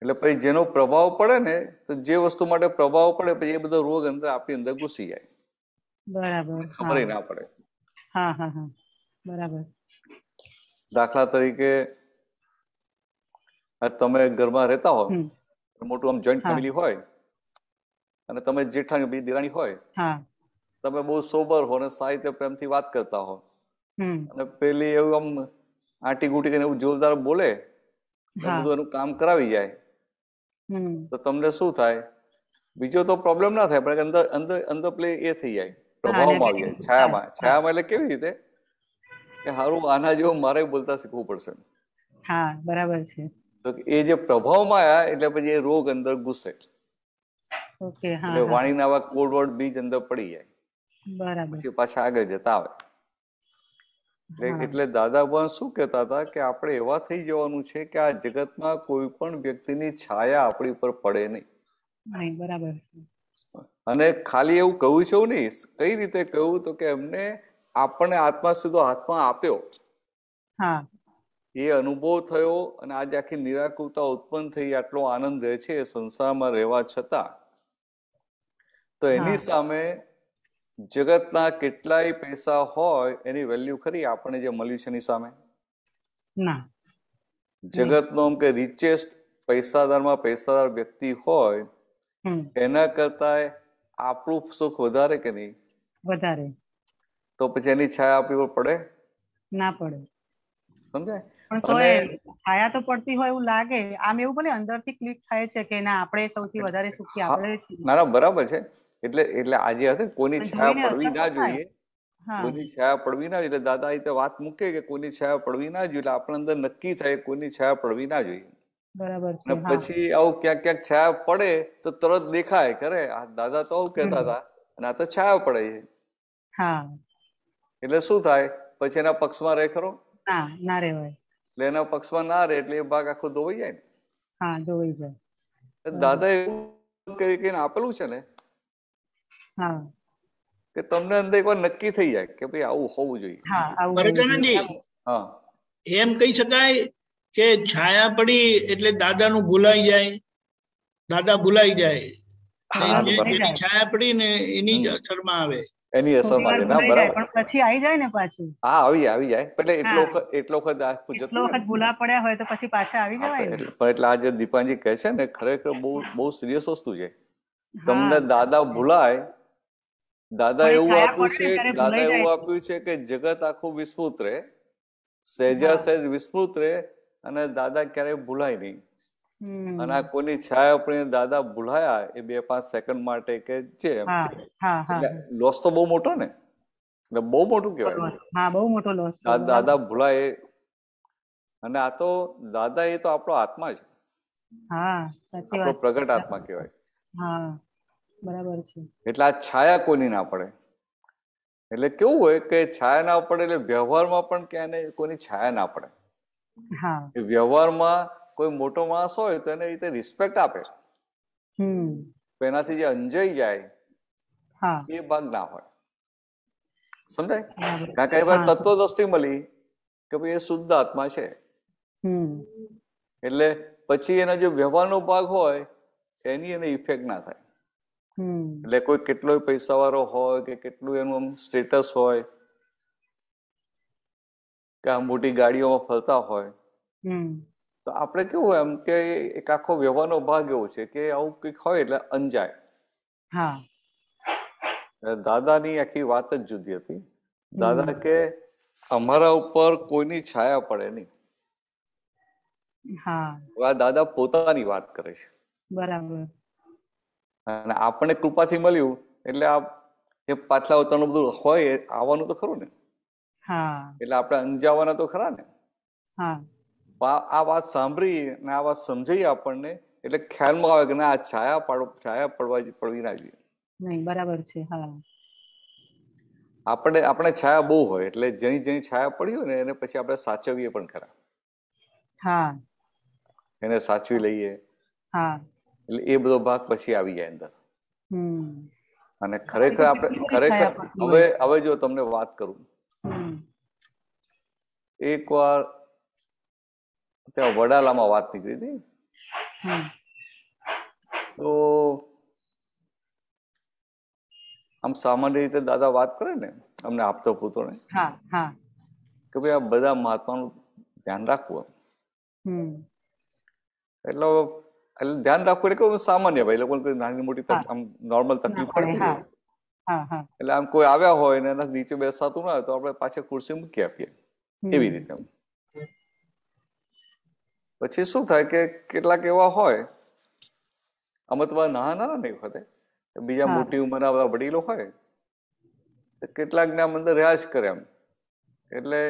એટલે પછી જેનો પ્રભાવ પડે ને તો જે વસ્તુ માટે પ્રભાવ પડે પછી એ બધો રોગ અંદર આપણી અંદર ઘૂસી જાય બરાબર ખબર ના પડે બરાબર દાખલા તરીકે તમે ઘરમાં રહેતા હો મોટું આમ જોઈન્ટ ફેમિલી હોય અને તમે જેઠાણી બીજી દેરાણી હોય તમે બહુ સોબર હો ને સાહિત્ય પ્રેમથી વાત કરતા હો અને પેલી એવું આમ આટી ગુટી કરીને એવું જોરદાર બોલે બધું એનું કામ કરાવી જાય તો તમને શું થાય બીજો તો પ્રોબ્લેમ ના થાય પણ અંદર અંદર અંદર પ્લે એ થઈ જાય પ્રભાવમાં આવી જાય છાયામાં છાયામાં એટલે કેવી રીતે કે હારું આના જેવો મારે બોલતા શીખવું પડશે હા બરાબર છે તો એ જે પ્રભાવમાં આવ્યા એટલે પછી એ રોગ અંદર ઘૂસે ઓકે હા વાણીના આવા કોડ વર્ડ બીજ અંદર પડી જાય પછી પાછા આગળ જતા આવે એટલે દાદા ભગવાન શું કહેતા હતા કે આપણે એવા થઈ જવાનું છે કે આ જગતમાં કોઈ પણ વ્યક્તિની છાયા આપણી ઉપર પડે નહીં અને ખાલી એવું કહ્યું છે નહીં કઈ રીતે કહ્યું તો કે એમને આપણને આત્મા સીધો હાથમાં આપ્યો હા એ અનુભવ થયો અને આજે આખી નિરાકૃતા ઉત્પન્ન થઈ આટલો આનંદ રહે છે સંસારમાં રહેવા છતાં તો એની સામે જગતના કેટલાય પૈસા હોય એની વેલ્યુ ખરી આપણને જે મળ્યું છે એની સામે ના જગતનો એમ કે રીચેસ્ટ પૈસાદારમાં પૈસાદાર વ્યક્તિ હોય એના કરતા આપણું સુખ વધારે કે નહીં વધારે તો પછી એની છાયા આપણી પર પડે ના પડે સમજાય છાયા તો પડતી હોય એવું લાગે આમ એવું ભલે અંદરથી ક્લિક થાય છે કે ના આપણે સૌથી વધારે સુખી આપણે ના બરાબર છે એટલે એટલે આજે હતી કોની છાયા પડવી ના જોઈએ કોની છાયા પડવી ના જોઈએ દાદા એ વાત મૂકે કે કોની છાયા પડવી ના જોઈએ એટલે આપણે અંદર નક્કી થાય કોની છાયા પડવી ના જોઈએ બરાબર પછી આવું ક્યાંક ક્યાંક છાયા પડે તો તરત દેખાય કરે આ દાદા તો આવું કહેતા હતા અને આ તો છાયા પડે છે એટલે શું થાય પછી એના પક્ષમાં રહે ખરો ના ના રહેવાય એટલે એના પક્ષમાં ના રહે એટલે એ ભાગ આખો ધોવાઈ જાય ને હા ધોવાઈ જાય દાદા એવું કહીને આપેલું છે ને કે તમને અંદર એકવાર નક્કી થઈ જાય કે ભાઈ આવું હોવું જોઈએ હા એમ કહી શકાય કે છાયા પડી એટલે દાદાનું ભૂલાઈ જાય દાદા ભૂલાઈ જાય છાયા પડી ને એની અસરમાં આવે એની અસર આવે ના બરાબર પણ પછી આવી જાય ને પાછું હા આવી આવી જાય એટલે એટલો એટલો વખત આ જતું એટલો વખત ભૂલા પડ્યા હોય તો પછી પાછા આવી જવાય પણ એટલે આ જે દીપાંજી કહે છે ને ખરેખર બહુ બહુ સિરિયસ વસ્તુ છે તમને દાદા ભૂલાય દાદા એવું આપ્યું છે દાદા એવું આપ્યું છે કે જગત આખું વિસ્મૃત રહે સહેજા સહેજ વિસ્મૃત રહે અને દાદા ક્યારેય ભૂલાય નહીં અને આ કોની છાયા આપણે દાદા ભૂલાયા એ બે પાંચ સેકન્ડ માટે કે છે લોસ તો બહુ મોટો ને એટલે બહુ મોટું કહેવાય બહુ મોટો લોસ દાદા ભૂલાય અને આ તો દાદા એ તો આપણો આત્મા છે આપણો પ્રગટ આત્મા કહેવાય બરાબર છે એટલે આ છાયા કોની ના પડે એટલે કેવું હોય કે છાયા ના પડે એટલે વ્યવહારમાં પણ ક્યાંય કોની છાયા ના પડે વ્યવહારમાં કોઈ મોટો માણસ હોય તો એને રીતે રિસ્પેક્ટ આપે એનાથી જે અંજાઈ જાય એ ભાગ ના હોય સમજાય કારણ કે ભાઈ તત્વ દ્રષ્ટિ મળી કે ભાઈ એ શુદ્ધ આત્મા છે એટલે પછી એના જે વ્યવહારનો ભાગ હોય એની એને ઇફેક્ટ ના થાય એટલે કોઈ કેટલો પૈસા વાળો હોય કે કેટલું એનું આમ સ્ટેટસ હોય કે આ મોટી ગાડીઓમાં ફરતા હોય તો આપણે કેવું એમ કે એક આખો વ્યવહારનો ભાગ એવો છે કે આવું કંઈક હોય એટલે અંજાય દાદાની આખી વાત જ જુદી હતી દાદા કે અમારા ઉપર કોઈની છાયા પડે નહીં હા દાદા પોતાની વાત કરે છે બરાબર અને આપણને કૃપાથી મળ્યું એટલે આ એ પાછલા અવતરણું બધું હોય આવવાનું તો ખરું ને એટલે આપણે અંજાવવાના તો ખરા ને આ વાત સાંભળી ને આ વાત સમજાઈ આપણને એટલે ખ્યાલમાં આવે કે ના આ છાયા પાડો છાયા પડવા પડવી ના જોઈએ નહીં બરાબર છે હા આપણે આપણે છાયા બહુ હોય એટલે જેની જેની છાયા પડી હોય ને એને પછી આપણે સાચવીએ પણ ખરા હા એને સાચવી લઈએ હા એટલે એ બધો ભાગ પછી આવી જાય અંદર અને ખરેખર આપણે ખરેખર હવે હવે જો તમને વાત કરું એકવાર ત્યાં વડાલામાં વાત નીકળી હતી તો આમ સામાન્ય રીતે દાદા વાત કરે ને અમને આપતો ને કે ભાઈ આ બધા મહાત્માનું ધ્યાન રાખવું એટલે એટલે ધ્યાન રાખવું એટલે કે સામાન્ય ભાઈ લોકોને કોઈ નાની મોટી આમ નોર્મલ તકલીફ પડતી હોય એટલે આમ કોઈ આવ્યા હોય ને એના નીચે બેસાતું ના હોય તો આપણે પાછળ ખુરશી મૂકી આપીએ એવી રીતે પછી શું થાય કે કેટલાક એવા હોય અમે તો નાના નાના નહીં વખતે બીજા મોટી ઉંમરના બધા વડીલો હોય કેટલાકને આમ અંદર રહ્યા જ કરે એમ એટલે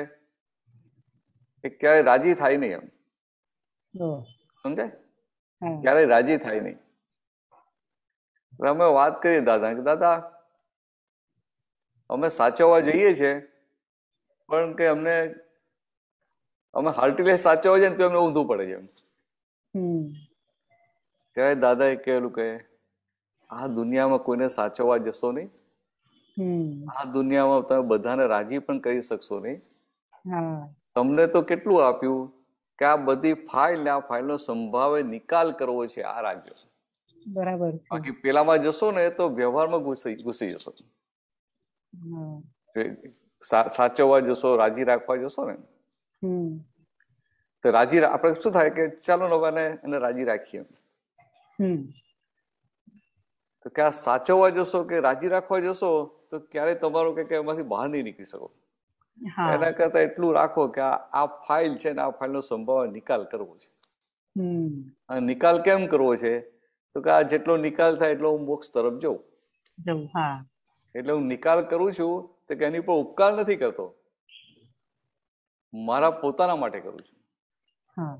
એ ક્યારે રાજી થાય નહીં એમ સમજાય ક્યારેય રાજી થાય નહીં અમે વાત કરી દાદા કે દાદા અમે સાચવવા જઈએ છીએ પણ કે અમને અમે હાર્ટીલે સાચવવા જઈએ ને તો એમને ઊંધું પડે છે ત્યારે દાદાએ કહેલું કે આ દુનિયામાં કોઈને સાચવવા જશો નહીં આ દુનિયામાં તમે બધાને રાજી પણ કરી શકશો નહીં તમને તો કેટલું આપ્યું કે આ બધી ફાઇલ આ ફાઇલનો સંભાવે નિકાલ કરવો છે આ રાજ્ય બરાબર બાકી પેલામાં જશો ને તો વ્યવહારમાં ઘૂસી ઘૂસી જશો સાચવવા જશો રાજી રાખવા જશો ને તો રાજી આપણે શું થાય કે ચાલો નવાને એને રાજી રાખીએ તો ક્યાં સાચવવા જશો કે રાજી રાખવા જશો તો ક્યારે તમારો કે એમાંથી બહાર નહીં નીકળી શકો એના કરતા એટલું રાખો કે આ ફાઇલ છે ને આ ફાઇલનો સંભાવ નિકાલ કરવો છે આ નિકાલ કેમ કરવો છે તો કે આ જેટલો નિકાલ થાય એટલો હું મોક્ષ તરફ જઉં એટલે હું નિકાલ કરું છું તો કે એની પર ઉપકાર નથી કરતો મારા પોતાના માટે કરું છું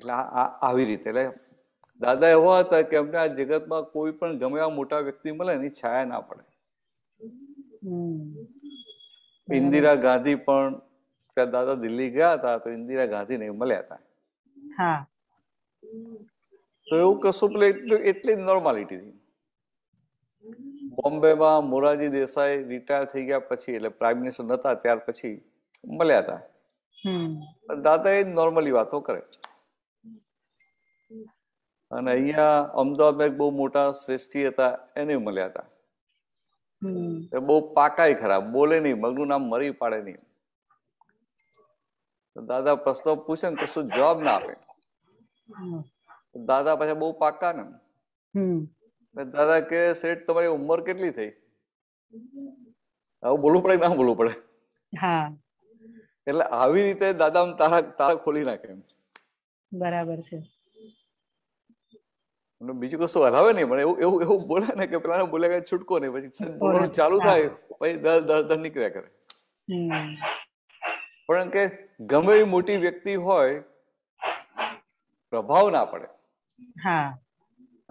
એટલે આવી રીતે એટલે દાદા એવા હતા કે અમને આ જગતમાં કોઈ પણ ગમે એવા મોટા વ્યક્તિ મળે એની છાયા ના પડે ઇન્દિરા ગાંધી પણ ત્યાં દાદા દિલ્હી ગયા હતા તો ઇન્દિરા ગાંધી ને મળ્યા હતા તો એવું કશું પેલે એટલી જ નોર્માલિટી થી બોમ્બેમાં મોરારજી દેસાઈ રિટાયર થઈ ગયા પછી એટલે પ્રાઇમ મિનિસ્ટર નતા ત્યાર પછી મળ્યા હતા દાદા એ નોર્મલી વાતો કરે અને અહીંયા અમદાવાદ એક બહુ મોટા શ્રેષ્ઠી હતા એને મળ્યા હતા એ બહુ પાકાય ખરા બોલે નહીં મગનું નામ મરી પાડે નહીં દાદા પ્રશ્નો પૂછે ને કશું જવાબ ના આપે દાદા પાછા બહુ પાકા ને દાદા કે શેઠ તમારી ઉંમર કેટલી થઈ આવું બોલવું પડે ના બોલવું પડે એટલે આવી રીતે દાદા તારા તારા ખોલી નાખે એમ બરાબર છે બીજું કશું હરાવે નહીં પણ એવું એવું એવું બોલે ને કે પેલા બોલે કે છૂટકો નહીં પછી બોલવાનું ચાલુ થાય પછી દર દર દર નીકળ્યા કરે પણ કે ગમે એવી મોટી વ્યક્તિ હોય પ્રભાવ ના પડે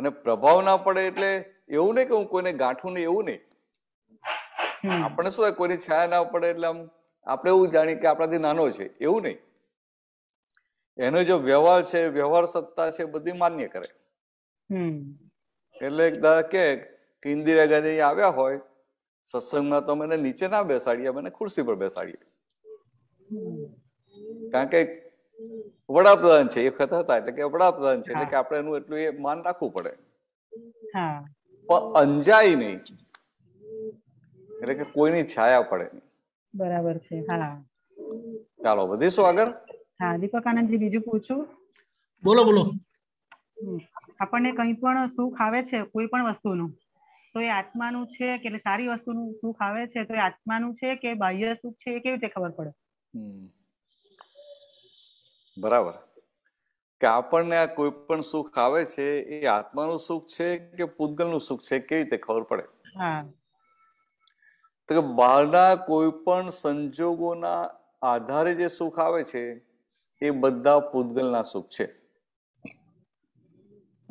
અને પ્રભાવ ના પડે એટલે એવું નહીં કે હું કોઈને ગાંઠું નહીં એવું નહીં આપણે શું થાય કોઈની છાયા ના પડે એટલે આમ આપણે એવું જાણીએ કે આપણાથી નાનો છે એવું નહીં એનો જો વ્યવહાર છે વ્યવહાર સત્તા છે બધી માન્ય કરે એટલે એક કે ઇન્દિરા ગાંધી આવ્યા હોય સત્સંગમાં તો મને નીચે ના બેસાડીએ મને ખુરશી પર બેસાડીએ કારણ કે વડાપ્રધાન છે એ વખત હતા એટલે કે વડાપ્રધાન છે એટલે કે આપણે એનું એટલું એ માન રાખવું પડે પણ અંજાય નહીં એટલે કે કોઈની છાયા પડે નહીં બરાબર છે હા ચાલો વધીશું આગળ હા દીપક આનંદજી બીજું પૂછું બોલો બોલો આપણને કંઈ પણ સુખ આવે છે કોઈ પણ વસ્તુનું તો એ આત્માનું છે કે એટલે સારી વસ્તુનું સુખ આવે છે તો એ આત્માનું છે કે બાહ્ય સુખ છે એ કેવી રીતે ખબર પડે બરાબર કે આપણને આ કોઈ પણ સુખ આવે છે એ આત્માનું સુખ છે કે પૂતગલનું સુખ છે કેવી રીતે ખબર પડે હા તો કે બહારના કોઈ પણ સંજોગોના આધારે જે સુખ આવે છે એ બધા પૂતગલના સુખ છે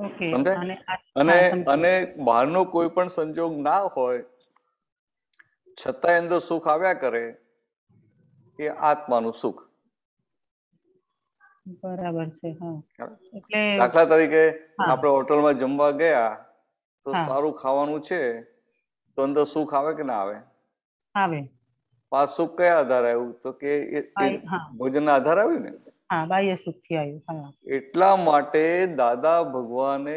અને અને બહારનો કોઈ પણ સંજોગ ના હોય છતાં અંદર સુખ આવ્યા કરે એ આત્માનું સુખ બરાબર છે એટલે દાખલા તરીકે આપણે હોટલમાં જમવા ગયા તો સારું ખાવાનું છે તો અંદર સુખ આવે કે ના આવે આવે પાસ સુખ કયા આધારે આવ્યું તો કે ભોજન ના આધાર આવ્યું ને બાહ્ય સુખથી આવ્યું એટલા માટે દાદા ભગવાને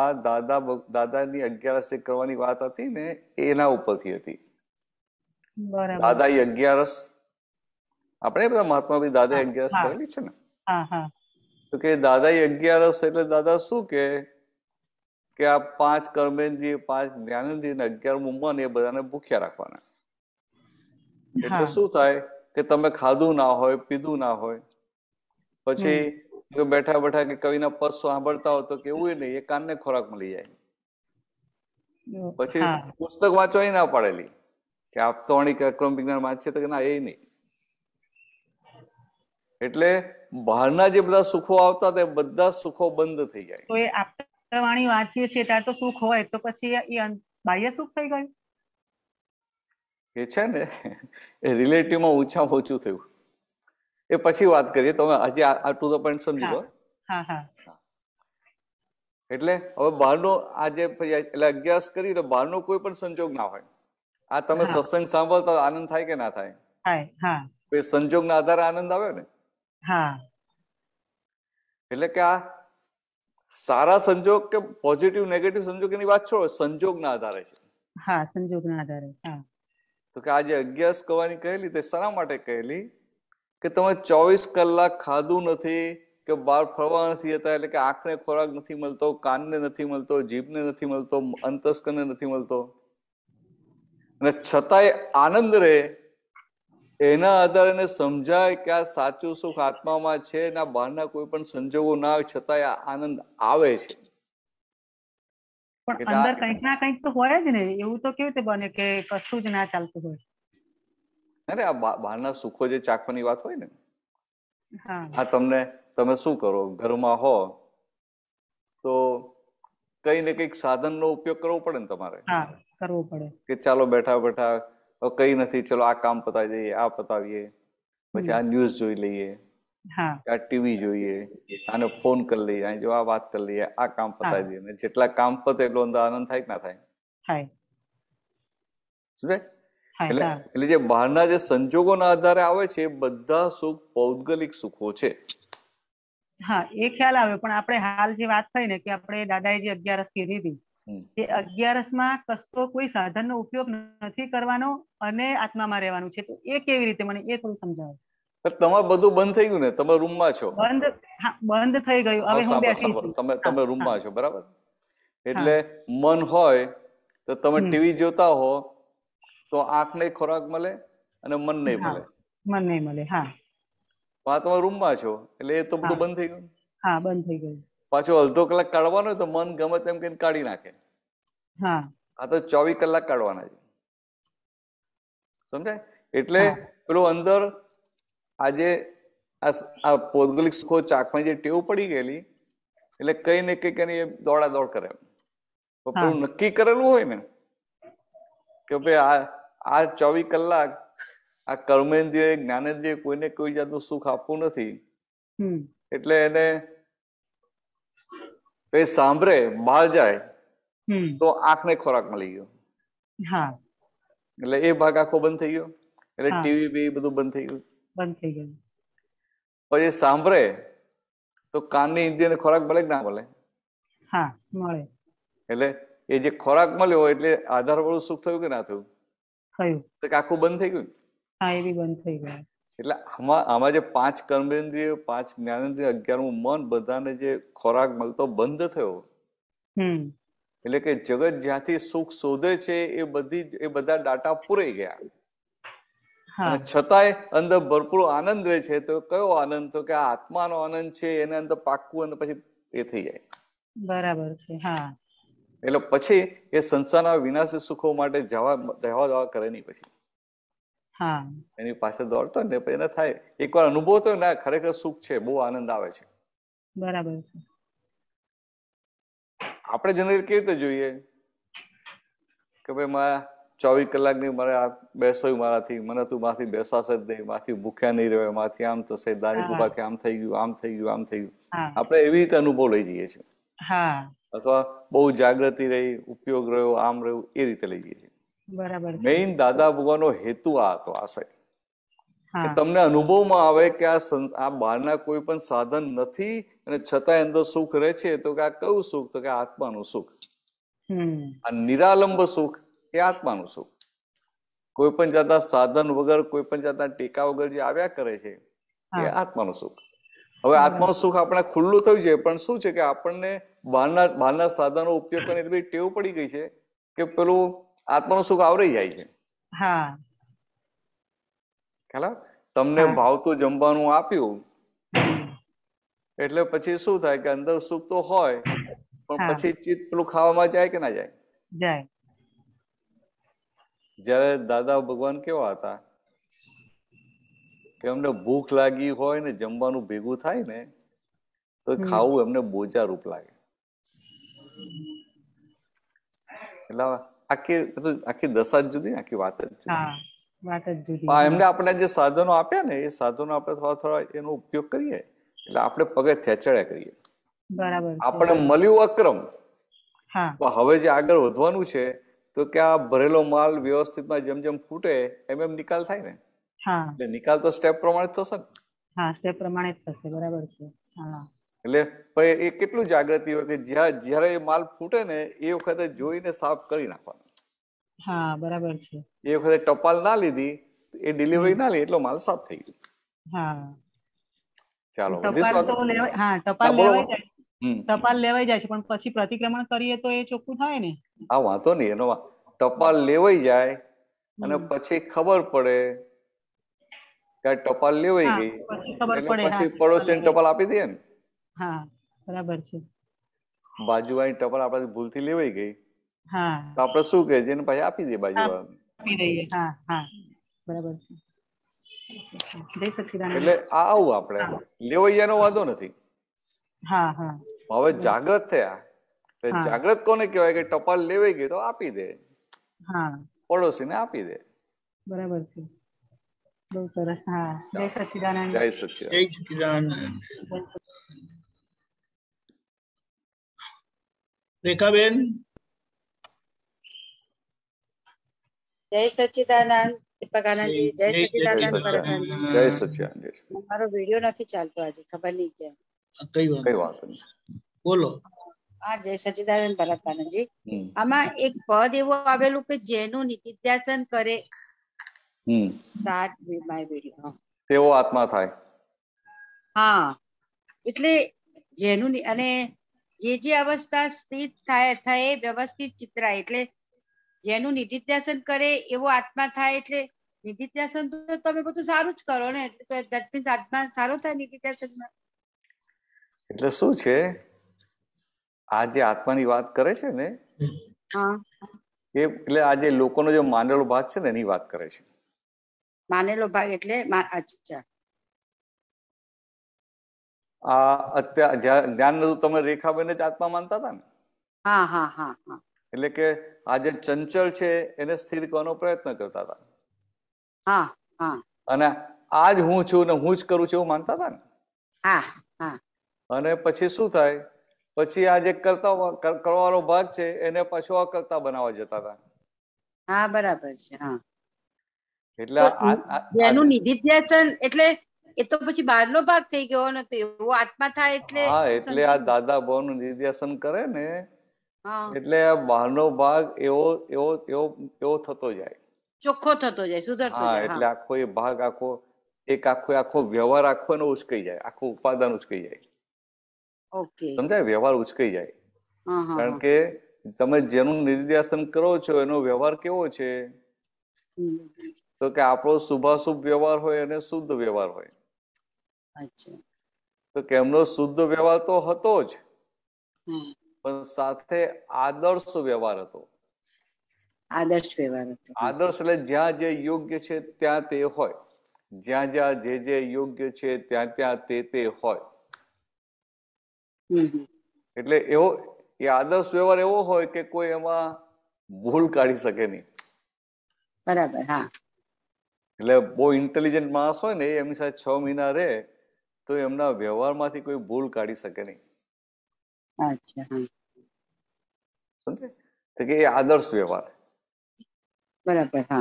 આ દાદા દાદાની અગિયારસ કરવાની વાત હતી ને એના ઉપરથી હતી દાદા અગિયારસ આપણે બધા મહાત્મા ભાઈ દાદા અગિયારસ કરેલી છે ને તો કે દાદા અગિયારસ એટલે દાદા શું કે કે આ પાંચ કર્મેન્દ્રિય પાંચ જ્ઞાનેન્દ્રિય અને અગિયારમું મન એ બધાને ભૂખ્યા રાખવાના એટલે શું થાય કે તમે ખાધું ના હોય પીધું ના હોય પછી બેઠા બેઠા કે કવિના પદ સાંભળતા હોય તો કેવું એ નહીં એ કાનને ખોરાક મળી જાય પછી પુસ્તક વાંચવા ના પાડેલી કે આપ તો ક્રમ વિજ્ઞાન વાંચીએ તો કે ના એ નહીં એટલે બહારના જે બધા સુખો આવતા તે બધા સુખો બંધ થઈ જાય તો એ આપતાવાણી વાંચીએ છીએ ત્યાં તો સુખ હોય તો પછી એ બાહ્ય સુખ થઈ ગયું એ છે ને એ રિલેટિવમાં ઓછામાં ઓછું થયું એ પછી વાત કરીએ તમે હજી આ ટુ ધ પોઈન્ટ સમજી લો એટલે હવે બહારનો આ જે એટલે અગિયારસ કરી એટલે બહારનો કોઈ પણ સંજોગ ના હોય આ તમે સત્સંગ સાંભળતા આનંદ થાય કે ના થાય એ સંજોગના આધારે આનંદ આવે ને એટલે કે આ સારા સંજોગ કે પોઝિટિવ નેગેટિવ સંજોગ એની વાત છોડો સંજોગના આધારે છે હા સંજોગના આધારે હા તો કે આજે અગિયારસ કવાની કહેલી તે શાના માટે કહેલી કે તમે ચોવીસ કલાક ખાધું નથી કે બહાર ફરવા નથી જતા એટલે કે આંખને ખોરાક નથી મળતો કાનને નથી મળતો જીભને નથી મળતો અંતસ્કને નથી મળતો અને છતાંય આનંદ રહે એના આધારે સમજાય કે આ સાચું સુખ આત્મામાં છે ના બહારના કોઈ પણ સંજોગો ના આવે છતાંય આનંદ આવે છે પણ અંદર કંઈક ના કંઈક તો હોય જ ને એવું તો કેવી રીતે બને કે કશું જ ના ચાલતું હોય અરે આ બહારના સુખો જે ચાખવાની વાત હોય ને હા તમને તમે શું કરો ઘરમાં હો તો કઈ ને કઈક સાધનનો ઉપયોગ કરવો પડે ને તમારે કરવો પડે કે ચાલો બેઠા બેઠા કઈ નથી ચલો આ કામ પતાવી દઈએ આ પતાવીએ પછી આ ન્યૂઝ જોઈ લઈએ આ ટીવી જોઈએ આને ફોન કરી લઈએ જો આ વાત કરી લઈએ આ કામ પતાવી દઈએ જેટલા કામ પતે એટલો અંદર આનંદ થાય કે ના થાય થાય સમજાય એટલે એટલે જે બહારના જે સંજોગોના આધારે આવે છે બધા સુખ પૌદગલિક સુખો છે હા એ ખ્યાલ આવે પણ આપણે હાલ જે વાત થઈ ને કે આપણે દાદાએ જે અગિયારસ કીધી હતી એ અગિયારસ કશો કોઈ સાધનનો ઉપયોગ નથી કરવાનો અને આત્મામાં રહેવાનું છે તો એ કેવી રીતે મને એ થોડું સમજાવો તમારે બધું બંધ થઈ ગયું ને તમે રૂમમાં છો બંધ બંધ થઈ ગયું હવે હું બેસી તમે તમે રૂમમાં છો બરાબર એટલે મન હોય તો તમે ટીવી જોતા હો તો આંખ આંખને ખોરાક મળે અને મન નહીં મળે મન નહીં મળે હા આ તમે રૂમમાં છો એટલે એ તો બધું બંધ થઈ ગયું હા બંધ થઈ ગયું પાછો અડધો કલાક કાઢવાનો તો મન ગમે તેમ કરીને કાઢી નાખે હા આ તો ચોવીસ કલાક કાઢવાના છે સમજાય એટલે પેલું અંદર આજે આ ભૌગોલિક સુખો ચાકમાં જે ટેવ પડી ગયેલી એટલે કઈ ને કઈ કઈ દોડા દોડ કરે પેલું નક્કી કરેલું હોય ને કે ભાઈ આ આ ચોવીસ કલાક આ કર્મેન્દ્રિય જ્ઞાનેન્દ્રિય કોઈને કોઈ જાતનું સુખ આપવું નથી એટલે એને એ સાંભળે બહાર જાય તો આંખને ખોરાક મળી ગયો એટલે એ ભાગ આખો બંધ થઈ ગયો એટલે ટીવી બી બધું બંધ થઈ ગયું બંધ થઈ ગયું પછી સાંભળે તો કાનની ઇન્દ્રિયને ખોરાક મળે કે ના મળે હા મળે એટલે એ જે ખોરાક મળ્યો એટલે આધાર વાળું સુખ થયું કે ના થયું થયું તો આખું બંધ થઈ ગયું હા એ બી બંધ થઈ ગયા એટલે આમાં આમાં જે પાંચ કર્મેન્દ્રિય પાંચ જ્ઞાનેન્દ્રિય અગિયારમું મન બધાને જે ખોરાક મળતો બંધ થયો એટલે કે જગત જ્યાંથી સુખ શોધે છે એ બધી એ બધા ડાટા પૂરાઈ ગયા અને છતાંય અંદર ભરપૂર આનંદ રહે છે તો કયો આનંદ તો કે આ આત્માનો આનંદ છે એને અંદર પાકવું અને પછી એ થઈ જાય બરાબર છે હા એટલે પછી એ સંસારના વિનાશી સુખો માટે જવા જવા જવા કરે નહીં પછી એની પાછળ દોડતો ને એને થાય એકવાર અનુભવ તો ના ખરેખર સુખ છે બહુ આનંદ આવે છે બરાબર આપણે જનરલ કેવી રીતે જોઈએ કે ભાઈ મારા ચોવીસ કલાકની મારે આ બેસોય મારાથી મને તું માથી બેસાશે જ નહીં માથી ભૂખ્યા નહીં રહ્યો માથી આમ થશે દાની કૃપાથી આમ થઈ ગયું આમ થઈ ગયું આમ થઈ ગયું આપણે એવી રીતે અનુભવ લઈ જઈએ છીએ અથવા બહુ જાગૃતિ રહી ઉપયોગ રહ્યો આમ રહ્યું એ રીતે લઈ જઈએ બરાબર મેઇન દાદા ભગવાનનો હેતુ આ હતો આશય કે તમને અનુભવમાં આવે કે આ આ બહારના કોઈ પણ સાધન નથી અને છતાં અંદર સુખ રહે છે તો કે આ કયું સુખ તો કે આત્માનું સુખ આ નિરાલંબ સુખ એ આત્માનું સુખ કોઈ પણ જાતના સાધન વગર કોઈ પણ જાતના ટેકા વગર જે આવ્યા કરે છે એ આત્માનું સુખ હવે આત્માનું સુખ આપણે ખુલ્લું થયું છે પણ શું છે કે આપણને બહારના બહારના સાધનો ઉપયોગ કરીને એટલી ટેવ પડી ગઈ છે કે પેલું આત્માનું સુખ આવરાઈ જાય છે હા તમને ભાવતું જમવાનું આપ્યું એટલે પછી શું થાય કે અંદર સુખ તો હોય પણ પછી ચિત્ત પેલું ખાવામાં જાય કે ના જાય જાય જ્યારે દાદા ભગવાન કેવા હતા કે એમને ભૂખ લાગી હોય ને જમવાનું ભેગું થાય ને તો ખાવું એમને બોજા રૂપ લાગે એટલે આખી આખી દશા જ જુદી આખી વાત જ જુદી એમને આપણે જે સાધનો આપ્યા ને એ સાધનો આપણે થોડા થોડા એનો ઉપયોગ કરીએ એટલે આપણે પગે થેચડ્યા કરીએ બરાબર આપણે મળ્યું અક્રમ હવે જે આગળ વધવાનું છે તો કે આ ભરેલો માલ વ્યવસ્થિતમાં જેમ જેમ ફૂટે એમ એમ નિકાલ થાય ને એટલે નિકાલ તો સ્ટેપ પ્રમાણે થશે હા સ્ટેપ પ્રમાણે જ થશે બરાબર છે હા એટલે પણ એ કેટલું જાગૃતિ હોય કે જ્યાં જ્યારે એ માલ ફૂટે ને એ વખતે જોઈને સાફ કરી નાખવાનો હા બરાબર છે એ વખતે ટપાલ ના લીધી એ ડિલિવરી ના લી એટલો માલ સાફ થઈ ગયો હા ચાલો હા ટપાલ લેવાય ટપાલ લેવાઈ જાય છે પણ પછી પ્રતિક્રમણ કરીએ તો એ ચોખ્ખું થાય ને હા વાંધો નહીં એનો ટપાલ લેવાઈ જાય અને પછી ખબર પડે કે ટપાલ લેવાઈ ગઈ પછી પડોશી ટપાલ આપી દઈએ ને હા બરાબર છે બાજુવાળી ટપર આપણાથી ભૂલથી લેવાઈ ગઈ હા તો આપણે શું કહે જેને પાછી આપી દઈએ બાજુવાળાને આપી દઈએ હા હા બરાબર છે એટલે આ આવું આપણે લેવૈયાનો વાંધો નથી હા હા હવે જાગૃત થયા એટલે જાગૃત કોને કહેવાય કે ટપાલ લેવાઈ ગઈ તો આપી દે હા પડોશીને આપી દે બરાબર છે બહુ સરસ હા જય સચિદાનંદ જય સચિદાનંદ જય સચિદાનંદ રેખાબેન જય સચિદાનંદ આમાં એક પદ એવું આવેલું કે જેનું નિત્યાસન કરે સ્ટાર્ટ માય વિડિયો તેવો આત્મા થાય હા એટલે જેનું અને જે જે અવસ્થા સ્થિત થાય થયે વ્યવસ્થિત ચિત્રાય એટલે જેનું નિધિધ્યાસન કરે એવો આત્મા થાય એટલે નિધિધ્યાસન તો તમે બધું સારું જ કરો ને એટલે તો દેટ મીન્સ આત્મા સારો થાય નિધિધ્યાસનમાં એટલે શું છે આ જે આત્માની વાત કરે છે ને હા એટલે આજે લોકોનો જે માનેલો ભાગ છે ને એની વાત કરે છે માનેલો ભાગ એટલે અચ્છા આ અત્યારે ધ્યાન તમે રેખાબેન જ આત્મા માનતા હતા ને હા હા હા એટલે કે આ જે ચંચળ છે એને સ્થિર કરવાનો પ્રયત્ન કરતા હતા હા હા અને આ હું છું ને હું જ કરું છું એવું માનતા હતા ને હા હા અને પછી શું થાય પછી આ જે કરતા કરવાનો ભાગ છે એને પાછો આ કરતા બનાવવા જતા હતા હા બરાબર છે હા એટલે એનું નિધિધ્યાસન એટલે એ તો પછી બહારનો ભાગ થઈ ગયો ને તો એવો આત્મા થાય એટલે હા એટલે આ દાદા ભાવ નું નિર્દેશન કરે ને એટલે આ બહારનો ભાગ એવો એવો એવો એવો થતો જાય ચોખ્ખો થતો જાય સુધરતો જાય એટલે આખો એ ભાગ આખો એક આખો આખો વ્યવહાર આખો એનો ઉચકાઈ જાય આખો ઉપાદાન ઉચકાઈ જાય ઓકે સમજાય વ્યવહાર ઉચકાઈ જાય કારણ કે તમે જેનું નિર્દેશન કરો છો એનો વ્યવહાર કેવો છે તો કે આપણો શુભાશુભ વ્યવહાર હોય અને શુદ્ધ વ્યવહાર હોય તો કે એમનો શુદ્ધ વ્યવહાર તો હતો જ પણ સાથે આદર્શ વ્યવહાર હતો આદર્શ વ્યવહાર હતો આદર્શ એટલે જ્યાં જે યોગ્ય છે ત્યાં તે હોય જ્યાં જ્યાં જે જે યોગ્ય છે ત્યાં ત્યાં તે તે હોય એટલે એવો એ આદર્શ વ્યવહાર એવો હોય કે કોઈ એમાં ભૂલ કાઢી શકે નહીં બરાબર હા એટલે બહુ ઇન્ટેલિજન્ટ માણસ હોય ને એ એમની સાથે છ મહિના રહે તો એમના વ્યવહારમાંથી કોઈ ભૂલ કાઢી શકે નહીં તો કે એ આદર્શ વ્યવહાર બરાબર હા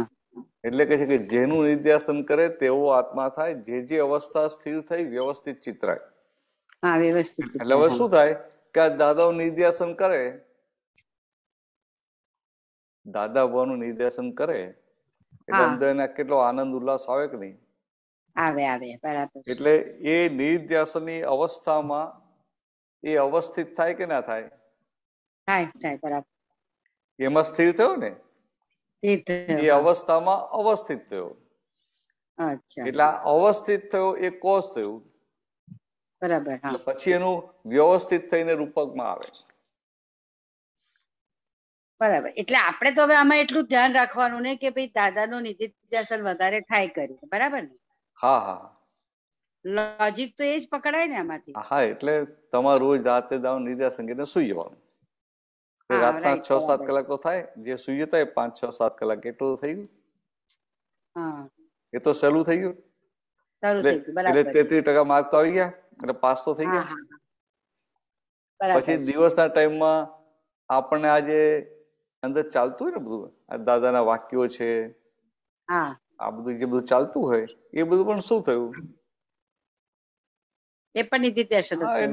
એટલે કહે છે કે જેનું નિર્દેશન કરે તેવો આત્મા થાય જે જે અવસ્થા સ્થિર થઈ વ્યવસ્થિત ચિત્રાય હા વ્યવસ્થિત એટલે હવે શું થાય કે આ દાદાઓ નિર્દેશન કરે દાદા ભવાનું નિર્દેશન કરે એટલે અંદર કેટલો આનંદ ઉલ્લાસ આવે કે નહીં આવે આવે બરાબર એટલે એ નિધ્યાસનની અવસ્થામાં એ અવસ્થિત થાય કે ના થાય થાય થાય બરાબર એમાં સ્થિર થયો ને એ અવસ્થામાં અવસ્થિત થયો એટલે અવસ્થિત થયો એ કોષ થયું બરાબર પછી એનું વ્યવસ્થિત થઈને રૂપકમાં આવે બરાબર એટલે આપણે તો હવે આમાં એટલું ધ્યાન રાખવાનું ને કે ભાઈ દાદાનું નિધિધ્યાસન વધારે થાય કરી બરાબર ને હા હા લોજિક તો એ જ પકડાય ને આમાંથી હા એટલે તમારે રોજ રાતે દાવ નિદ્રા સંગીને સુઈ જવાનું રાતના છ સાત કલાક તો થાય જે સુઈ જતા પાંચ છ સાત કલાક એટલું થઈ ગયું એ તો સહેલું થઈ ગયું એટલે તેત્રીસ ટકા માર્ક તો આવી ગયા એટલે પાસ તો થઈ ગયા પછી દિવસના ટાઈમમાં આપણને આજે અંદર ચાલતું હોય ને બધું દાદાના વાક્યો છે આ બધું જે બધું ચાલતું હોય એ બધું પણ શું થયું એ પણ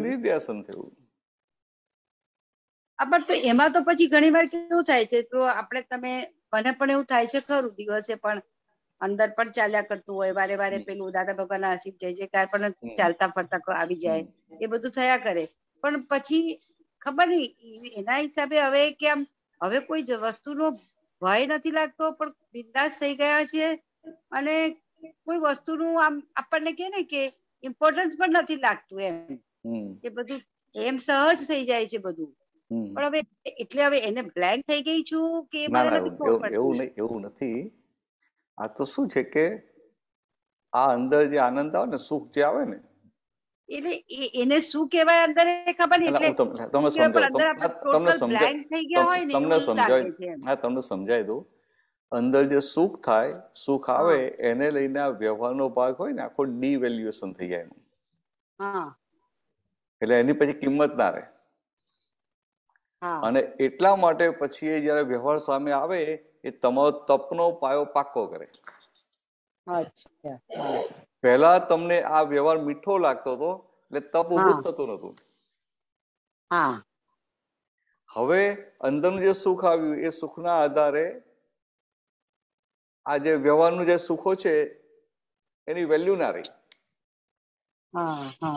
નિત્યાસન થયું પણ તો એમાં તો પછી ઘણી વાર કેવું થાય છે તો આપણે તમે મને પણ એવું થાય છે ખરું દિવસે પણ અંદર પણ ચાલ્યા કરતું હોય વારે વારે પેલું દાદા ભગવાન જાય છે જયકાર પણ ચાલતા ફરતા આવી જાય એ બધું થયા કરે પણ પછી ખબર નહીં એના હિસાબે હવે કેમ હવે કોઈ વસ્તુનો ભય નથી લાગતો પણ બિંદાસ થઈ ગયા છે અને કોઈ વસ્તુનું આમ આપણને કે ને કે ઇમ્પોર્ટન્સ પણ નથી લાગતું એમ કે બધું એમ સહજ થઈ જાય છે બધું પણ હવે એટલે હવે એને બ્લેન્ક થઈ ગઈ છું કે એવું એવું નથી આ તો શું છે કે આ અંદર જે આનંદ આવે ને સુખ જે આવે ને એટલે એને શું કહેવાય અંદર ખબર એટલે તમે સમજો તમને સમજાય હા તમને સમજાય દઉં અંદર જે સુખ થાય સુખ આવે એને લઈને આ વ્યવહારનો ભાગ હોય ને આખો ડીવેલ્યુએશન થઈ જાય એનું એટલે એની પછી કિંમત ના રહે અને એટલા માટે પછી એ જયારે વ્યવહાર સામે આવે એ તમારો તપનો પાયો પાકો કરે પહેલા તમને આ વ્યવહાર મીઠો લાગતો હતો એટલે તપ ઉભું થતું નતું હવે અંદરનું જે સુખ આવ્યું એ સુખના આધારે આ જે વ્યવહારનું જે સુખો છે એની વેલ્યુ ના રહી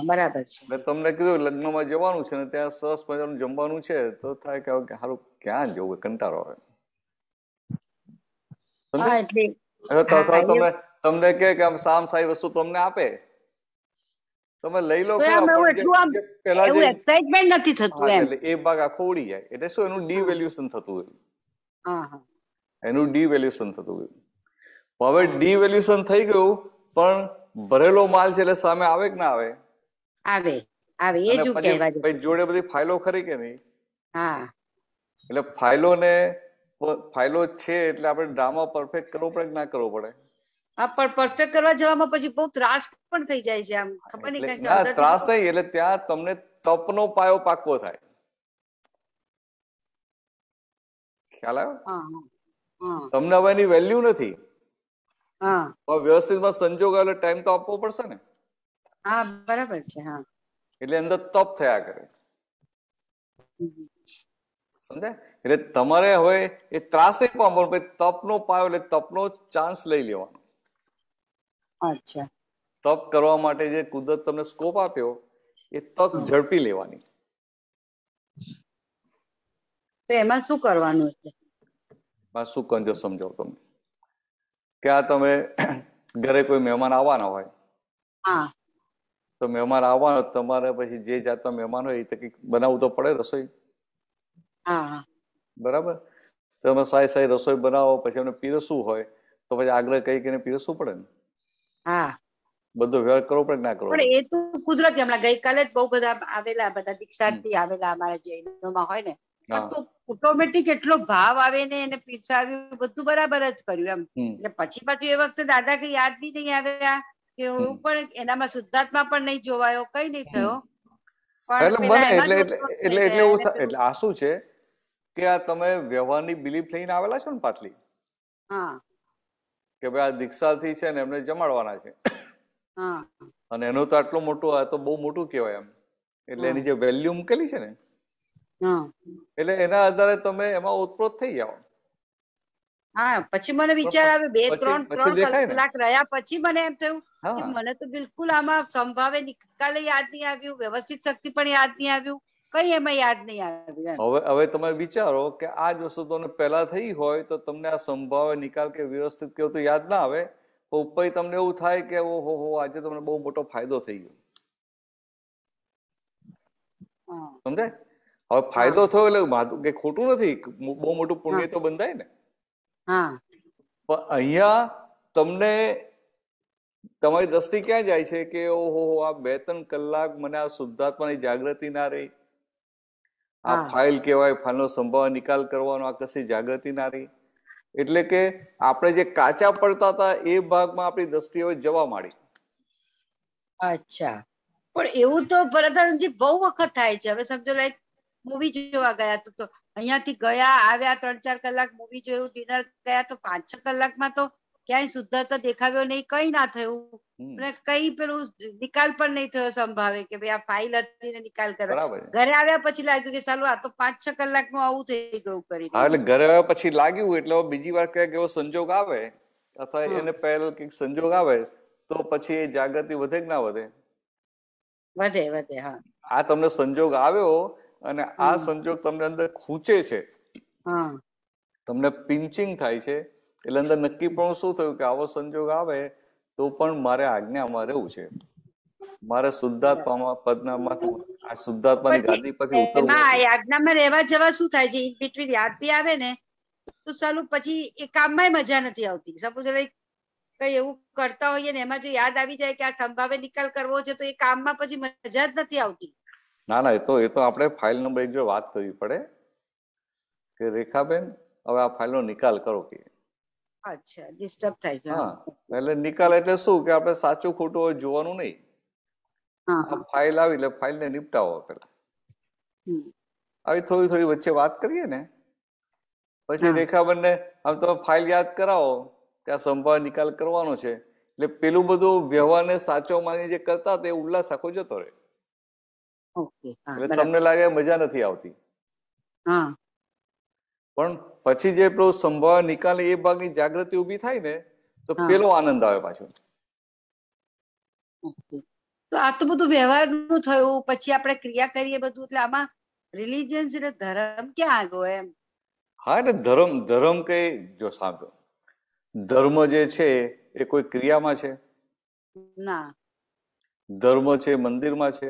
બરાબર છે તમને કીધું લગ્નમાં જવાનું છે ને ત્યાં સરસ મજાનું જમવાનું છે તો થાય કે સારું ક્યાં જવું કંટાળો આવે તમને તમને કે આમ સામ સારી વસ્તુ તમને આપે તમે લઈ લો પેલા એ ભાગ આખો ઉડી જાય એટલે શું એનું ડી વેલ્યુશન થતું હોય એનું ડીવેલ્યુશન થતું હોય હવે ડીવેલ્યુશન થઈ ગયું પણ ભરેલો માલ છે એટલે સામે આવે કે ના આવે આવે આવે એ જ કહેવા ભાઈ જોડે બધી ફાઇલો ખરી કે નહીં હા એટલે ફાઇલો ને ફાઇલો છે એટલે આપણે ડ્રામા પરફેક્ટ કરવો પડે કે ના કરવો પડે હા પણ પરફેક્ટ કરવા જવામાં પછી બહુ ત્રાસ પણ થઈ જાય છે આમ ખબર નહીં કે ત્રાસ થઈ એટલે ત્યાં તમને તપનો પાયો પાકવો થાય ખ્યાલ આવ્યો તમને હવે એની વેલ્યુ નથી હા વ્યવસ્થિતમાં સંજોગ ટાઈમ તો આપવો પડશે ને હા બરાબર છે હા એટલે અંદર તપ થયા કરે સમજે એટલે તમારે હવે એ ત્રાસ નહીં પામવાનો ભાઈ તપનો પાયો એટલે તપનો ચાન્સ લઈ લેવાનો અચ્છા તપ કરવા માટે જે કુદરત તમને સ્કોપ આપ્યો એ તપ ઝડપી લેવાની તો એમાં શું કરવાનું છે એમાં શું કંજો સમજાવ તમને કે આ તમે ઘરે કોઈ મહેમાન આવવાના હોય તો મહેમાન આવવાનો તમારે પછી જે જાતના મહેમાન હોય એ કંઈક બનાવવું તો પડે રસોઈ બરાબર તમે સારી સારી રસોઈ બનાવો પછી એમને પીરસવું હોય તો પછી આગ્રહ કઈ કઈને પીરસવું પડે ને હા બધું વ્યવહાર કરવો પડે ના કરવો પણ એ તો કુદરતી હમણાં ગઈકાલે જ બહુ બધા આવેલા બધા દીક્ષાર્થી આવેલા અમારા જૈનોમાં હોય ને તો ઓટોમેટિક એટલો ભાવ આવે ને એને પીરસાવ્યું બધું બરાબર જ કર્યું એમ એટલે પછી પાછું એ વખતે દાદા કઈ યાદ બી નહીં આવ્યા કે હું પણ એનામાં શુદ્ધાત્મા પણ નહીં જોવાયો કઈ નહીં થયો એટલે બને એટલે એટલે એટલે એવું એટલે આ શું છે કે આ તમે વ્યવહારની બિલીફ લઈને આવેલા છો ને પાટલી હા કે ભાઈ આ દીક્ષાથી છે ને એમને જમાડવાના છે હા અને એનું તો આટલું મોટું આ તો બહુ મોટું કહેવાય એમ એટલે એની જે વેલ્યુ મૂકેલી છે ને એટલે એના આધારે તમે એમાં ઓતપ્રોત થઈ જાઓ હા પછી મને વિચાર આવ્યો બે ત્રણ ત્રણ કલાક રહ્યા પછી મને એમ થયું કે મને તો બિલકુલ આમાં સંભાવે નિકાલે યાદ નહીં આવ્યું વ્યવસ્થિત શક્તિ પણ યાદ નહીં આવ્યું કઈ એમાં યાદ નહીં આવ્યું હવે હવે તમે વિચારો કે આ જ વસ્તુ તમને પહેલા થઈ હોય તો તમને આ સંભાવે નિકાલ કે વ્યવસ્થિત કેવું તો યાદ ના આવે તો ઉપર તમને એવું થાય કે ઓહો હો આજે તમને બહુ મોટો ફાયદો થઈ ગયો સમજાય હવે ફાયદો થયો એટલે કે ખોટું નથી બહુ મોટું પુણ્ય તો બંધાય ને પણ અહીંયા તમને તમારી દ્રષ્ટિ ક્યાં જાય છે કે ઓહો આ બે ત્રણ કલાક મને આ શુદ્ધાત્માની જાગૃતિ ના રહી આ ફાઇલ કહેવાય ફાઇલનો સંભાવ નિકાલ કરવાનો આ કશી જાગૃતિ ના રહી એટલે કે આપણે જે કાચા પડતા હતા એ ભાગમાં આપણી દ્રષ્ટિ હવે જવા માંડી અચ્છા પણ એવું તો ભરતજી બહુ વખત થાય છે હવે સમજો લાઈક મૂવી જોવા ગયા તો અહીંયાથી ગયા આવ્યા ત્રણ ચાર કલાક મૂવી જોયું ડિનર ગયા તો પાંચ છ કલાકમાં તો ક્યાંય શુદ્ધતા દેખાવ્યો નહીં કઈ ના થયું અને કઈ પેલું નિકાલ પણ નહીં થયો સંભાવે કે ભાઈ આ ફાઇલ હતી ને નિકાલ કર્યો ઘરે આવ્યા પછી લાગ્યું કે સાલું આ તો પાંચ છ કલાક નું આવું થઈ ગયું કરી એટલે ઘરે આવ્યા પછી લાગ્યું એટલે બીજી વાર ક્યાંક એવો સંજોગ આવે અથવા એને પહેલ કઈક સંજોગ આવે તો પછી એ જાગૃતિ વધે કે ના વધે વધે વધે હા આ તમને સંજોગ આવ્યો અને આ સંજોગ તમને અંદર ખૂંચે છે તમને પિંચિંગ થાય છે એટલે અંદર નક્કી પણ શું થયું કે આવો સંજોગ આવે તો પણ મારે આજ્ઞામાં રહેવું છે મારે શુદ્ધાત્મા પદનામાંથી આ શુદ્ધાત્માની ગાદી પરથી ઉતરવું આજ્ઞામાં રહેવા જવા શું થાય છે ઇન બિટવીન યાદ બી આવે ને તો ચાલુ પછી એ કામમાં મજા નથી આવતી સપોઝ લાઈક કઈ એવું કરતા હોઈએ ને એમાં જો યાદ આવી જાય કે આ સંભાવે નિકાલ કરવો છે તો એ કામમાં પછી મજા જ નથી આવતી ના ના એ તો એ તો આપણે ફાઇલ નંબર એક જો વાત કરવી પડે કે રેખાબેન હવે આ ફાઇલનો નિકાલ કરો કે અચ્છા ડિસ્ટર્બ થાય છે હા એટલે નિકાલ એટલે શું કે આપણે સાચું ખોટું હોય જોવાનું નહીં આ ફાઇલ આવી એટલે ફાઇલને નિપટાવો પેલા આવી થોડી થોડી વચ્ચે વાત કરીએ ને પછી રેખાબંધને આમ તો ફાઇલ યાદ કરાવો ત્યાં સંભાવ નિકાલ કરવાનો છે એટલે પેલું બધું વ્યવહારને સાચો માની જે કરતા તે ઉલ્લાસ આખો જતો રહે ઓકે એટલે તમને લાગે મજા નથી આવતી હા પણ પછી જે પેલો સંભાવ નિકાલ એ ભાગની જાગૃતિ ઊભી થાય ને તો પેલો આનંદ આવે પાછો તો આ તો બધું વ્યવહારનું થયું પછી આપણે ક્રિયા કરીએ બધું એટલે આમાં રિલિજિયન્સ એટલે ધર્મ ક્યાં આવ્યો એમ હા એટલે ધર્મ ધર્મ કઈ જો સાંભળો ધર્મ જે છે એ કોઈ ક્રિયામાં છે ના ધર્મ છે મંદિરમાં છે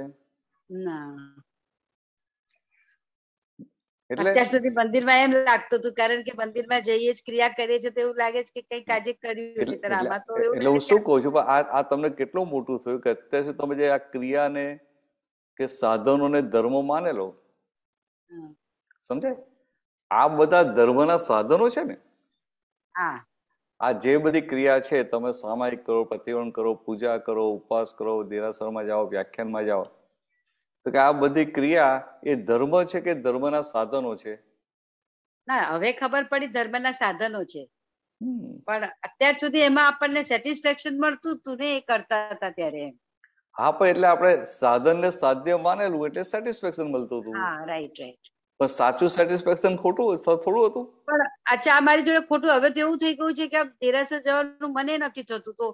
અત્યાર સુધી મંદિરમાં એમ લાગતું હતું કારણ કે મંદિરમાં જઈએ જ ક્રિયા કરીએ છીએ તો એવું લાગે છે કે કઈ કાજે કર્યું એટલે આમાં તો એવું એટલે હું શું કહું છું આ આ તમને કેટલું મોટું થયું કે અત્યાર સુધી તમે જે આ ક્રિયાને કે સાધનોને ધર્મ માનેલો સમજાય આ બધા ધર્મના સાધનો છે ને હા આ જે બધી ક્રિયા છે તમે સામાયિક કરો પ્રતિવર્ણ કરો પૂજા કરો ઉપવાસ કરો દેરાસરમાં જાઓ વ્યાખ્યાનમાં જાઓ તો કે આ બધી ક્રિયા એ ધર્મ છે કે ધર્મના સાધનો છે ના હવે ખબર પડી ધર્મના સાધનો છે પણ અત્યાર સુધી એમાં આપણને સેટિસ્ફેક્શન મળતું હતું ને એ કરતા હતા ત્યારે હા પણ એટલે આપણે સાધન ને સાધ્ય માનેલું એટલે સેટિસ્ફેક્શન મળતું હતું રાઈટ રાઈટ પણ સાચું સેટિસ્ફેક્શન ખોટું થોડું હતું પણ અચ્છા મારી જોડે ખોટું હવે તો એવું થઈ ગયું છે કે દેરાસર જવાનું મને નથી થતું તો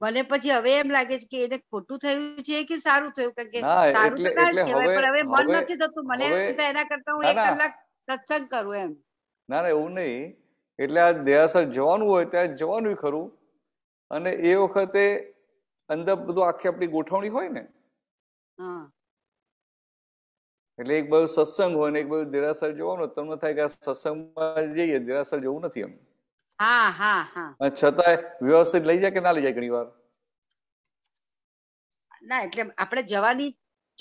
મને પછી હવે એમ લાગે છે કે એને ખોટું થયું છે કે સારું થયું કારણ કે સારું તો ના હવે મન નથી થતું મને એના કરતા હું એક કલાક સત્સંગ કરું એમ ના ના એવું નહીં એટલે આ દેહાસર જવાનું હોય ત્યાં જવાનું ખરું અને એ વખતે અંદર બધું આખી આપણી ગોઠવણી હોય ને એટલે એક બાજુ સત્સંગ હોય ને એક બાજુ દેરાસર જવાનું તમને થાય કે આ સત્સંગમાં જઈએ દેરાસર જવું નથી એમ હા હા હા છતાંય વ્યવસ્થિત લઈ જાય કે ના લઈ જાય ઘણી વાર ના એટલે આપણે જવાની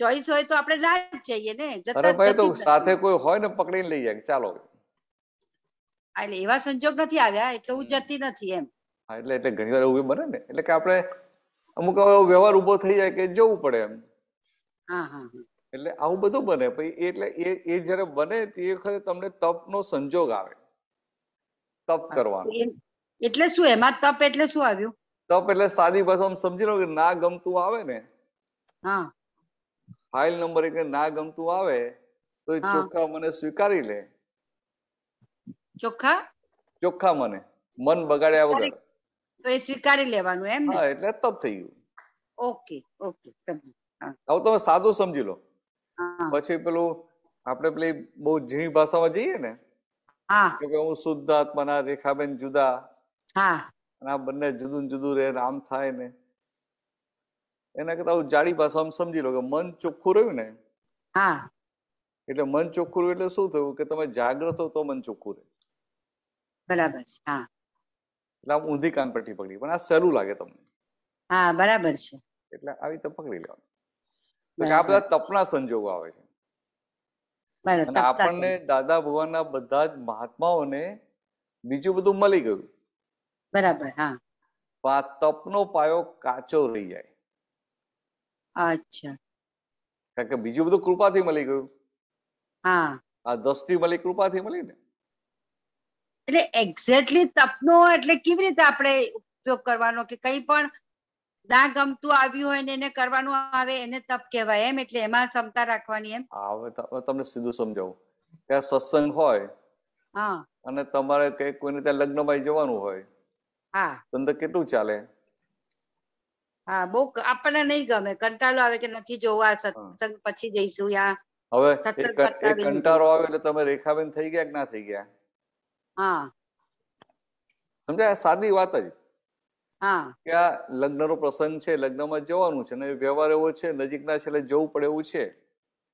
ચોઈસ હોય તો આપણે ના જ જઈએ ને અરે ભાઈ તો સાથે કોઈ હોય ને પકડીને લઈ જાય ચાલો એટલે એવા સંજોગ નથી આવ્યા એટલે હું જતી નથી એમ હા એટલે એટલે ઘણી વાર એવું બને ને એટલે કે આપણે અમુક વ્યવહાર ઉભો થઈ જાય કે જવું પડે એમ હા હા એટલે આવું બધું બને પછી એટલે એ એ જયારે બને તે વખતે તમને તપ નો સંજોગ આવે તપ કરવાનું એટલે શું એમાં તપ એટલે શું આવ્યું તપ એટલે સાદી ભાષામાં સમજી લો કે ના ગમતું આવે ને હા ફાઇલ નંબર એક ના ગમતું આવે તો એ ચોખ્ખા મને સ્વીકારી લે ચોખ્ખા ચોખ્ખા મને મન બગાડ્યા વગર તો એ સ્વીકારી લેવાનું એમ હા એટલે તપ થઈ ગયું ઓકે ઓકે સમજી હવે તમે સાદું સમજી લો પછી પેલું આપણે પેલી બહુ ઝીણી ભાષામાં જઈએ ને કે હું શુદ્ધ આત્માના રેખાબેન જુદા હા આ બંને જુદું જુદું રહે આમ થાય ને એના કરતા હું જાડી ભાષામાં સમજી લો કે મન ચોખ્ખું રહ્યું ને હા એટલે મન ચોખ્ખું રહ્યું એટલે શું થયું કે તમે જાગ્રત હો તો મન ચોખ્ખું રહે બરાબર હા એટલે આમ ઊંધી કાન પટ્ટી પકડી પણ આ સહેલું લાગે તમને હા બરાબર છે એટલે આવી રીતે પકડી લેવાનું આ બધા તપના સંજોગો આવે છે અને આપણને દાદા ભગવાનના બધા જ મહાત્માઓને બીજું બધું મળી ગયું બરાબર હા આ તપનો પાયો કાચો રહી જાય અચ્છા કારણ કે બીજું બધું કૃપાથી મળી ગયું હા આ દ્રષ્ટિ મળી કૃપાથી મળી ને એટલે એક્ઝેક્ટલી તપનો એટલે કેવી રીતે આપણે ઉપયોગ કરવાનો કે કઈ પણ ના ગમતું આવ્યું હોય ને એને કરવાનું આવે એને તપ કહેવાય એમ એટલે એમાં ક્ષમતા રાખવાની એમ હવે તમને સીધું સમજાવું કે સત્સંગ હોય હા અને તમારે કઈ કોઈને ત્યાં લગ્નમાં જવાનું હોય હા ધંધો કેટલું ચાલે હા બહુ આપણને નહીં ગમે કંટાળો આવે કે નથી જોવા સત્સંગ પછી જઈશું યા હવે એ કંટાળો આવે એટલે તમે રેખાબેન થઈ ગયા કે ના થઈ ગયા હા સમજાય સાદી વાત જ કે આ લગ્નનો પ્રસંગ છે લગ્નમાં જવાનું છે અને વ્યવહાર એવો છે નજીકના છે એટલે જવું પડે એવું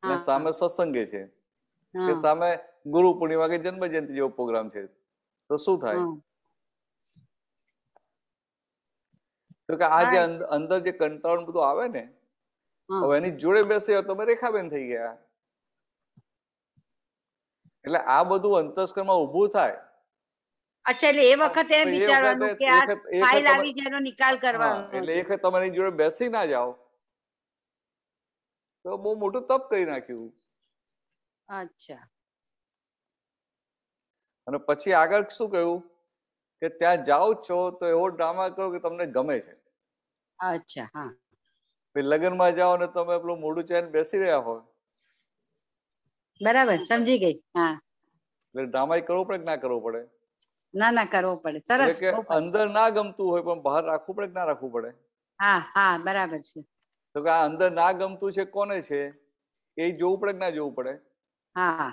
છે સામે સત્સંગે છે કે સામે ગુરુ પૂર્ણિમા કે જન્મ જયંતિ જેવો પ્રોગ્રામ છે તો શું થાય તો કે આ જે અંદર જે કંટાળ બધું આવે ને હવે એની જોડે બેસે તમે રેખાબેન થઈ ગયા એટલે આ બધું અંતસ્કરમાં ઉભું થાય અચ્છા એટલે એ વખતે એમ વિચારવાનું કે આ ફાઇલ આવી જેનો નિકાલ કરવાનો એટલે એક તમારી જોડે બેસી ના જાઓ તો બહુ મોટું તપ કરી નાખ્યું અચ્છા અને પછી આગળ શું કહ્યું કે ત્યાં જાઓ છો તો એવો ડ્રામા કરો કે તમને ગમે છે અચ્છા હા લગ્નમાં જાઓ ને તમે પેલું મોઢું ચેન બેસી રહ્યા હોય બરાબર સમજી ગઈ હા એટલે ડ્રામા કરવો પડે કે ના કરવો પડે ના ના કરવો પડે સરસ અંદર ના ગમતું હોય પણ બહાર રાખવું પડે કે ના રાખવું પડે હા હા બરાબર છે તો કે આ અંદર ના ગમતું છે કોને છે એ જોવું પડે કે ના જોવું પડે હા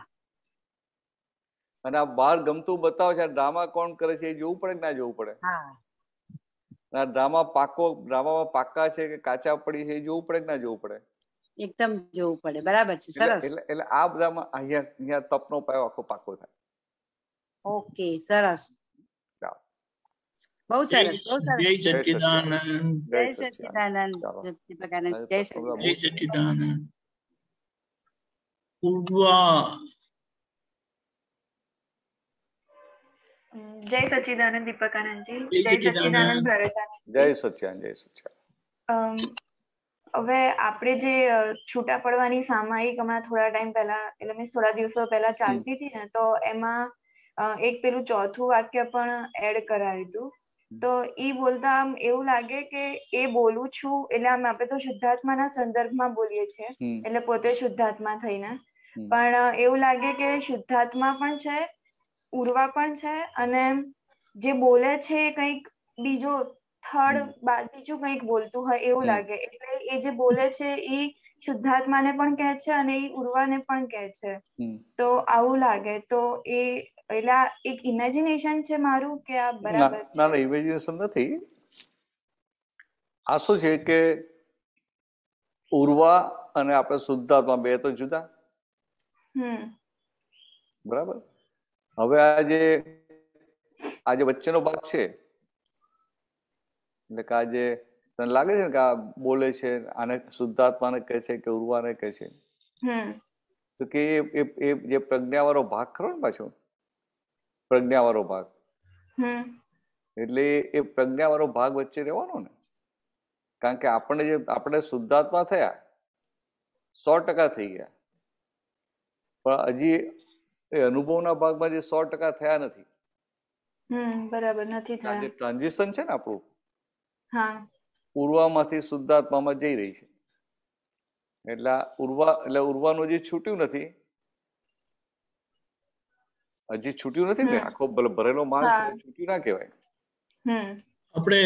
અને આ બહાર ગમતું બતાવે છે આ ડ્રામા કોણ કરે છે એ જોવું પડે કે ના જોવું પડે હા ડ્રામા પાકો ડ્રામામાં પાકા છે કે કાચા પડી છે એ જોવું પડે કે ના જોવું પડે એકદમ જોવું પડે બરાબર છે સરસ એટલે આ બધામાં અહીંયા અહીંયા તપનો પાયો આખો પાકો થાય ओके સરસ બહુ સરસ જય સચિદાનંદ જય સચિદાનંદ દીપકानंद જય સચિદાનંદ દીપકानंद જય સચિદાનંદ જય સચ્ચાન જય સચ્ચાન અ હવે આપણે જે છૂટા પડવાની સામાયિક હમણાં થોડા ટાઈમ પહેલા એટલે મે થોડા દિવસો પહેલા ચાહતી હતી ને તો એમાં એક પેલું ચોથું વાક્ય પણ એડ કરાયું હતું તો એ બોલતા આમ એવું લાગે કે એ બોલું છું એટલે આમ આપણે તો શુદ્ધાત્માના સંદર્ભમાં બોલીએ છીએ એટલે પોતે શુદ્ધાત્મા થઈને પણ એવું લાગે કે શુદ્ધાત્મા પણ છે ઉર્વા પણ છે અને જે બોલે છે એ કંઈક બીજો થર્ડ બાદ બીજું કંઈક બોલતું હોય એવું લાગે એટલે એ જે બોલે છે એ શુદ્ધાત્માને પણ કહે છે અને એ ઉર્વાને પણ કહે છે તો આવું લાગે તો એ એટલે એક ઇમેજિનેશન છે મારું કે આ બરાબર ના ઇમેજિનેશન નથી આ શું છે કે ઉર્વા અને આપણે શુદ્ધાત્મા બે તો જુદા બરાબર હવે આ જે આ જે વચ્ચેનો ભાગ છે એટલે કે આ જે તને લાગે છે ને કે આ બોલે છે આને શુદ્ધાત્માને કહે છે કે ઉર્વાને કહે છે તો કે એ જે પ્રજ્ઞાવાળો ભાગ ખરો ને પાછો પ્રજ્ઞાવાળો ભાગ એટલે એ પ્રજ્ઞાવાળો ભાગ વચ્ચે રહેવાનો ને કારણ કે આપણે જે આપણે શુદ્ધાત્મા થયા સો ટકા થઈ ગયા પણ હજી એ અનુભવના ભાગમાં જે સો ટકા થયા નથી બરાબર નથી થયા જે ટ્રાન્ઝિશન છે ને આપણું પૂર્વામાંથી શુદ્ધાત્મામાં જઈ રહી છે એટલે ઉર્વા એટલે ઉર્વાનું જે છૂટ્યું નથી હજી છૂટ્યું નથી ને આખો ભરેલો માલ છે છૂટ્યું ના કહેવાય આપણે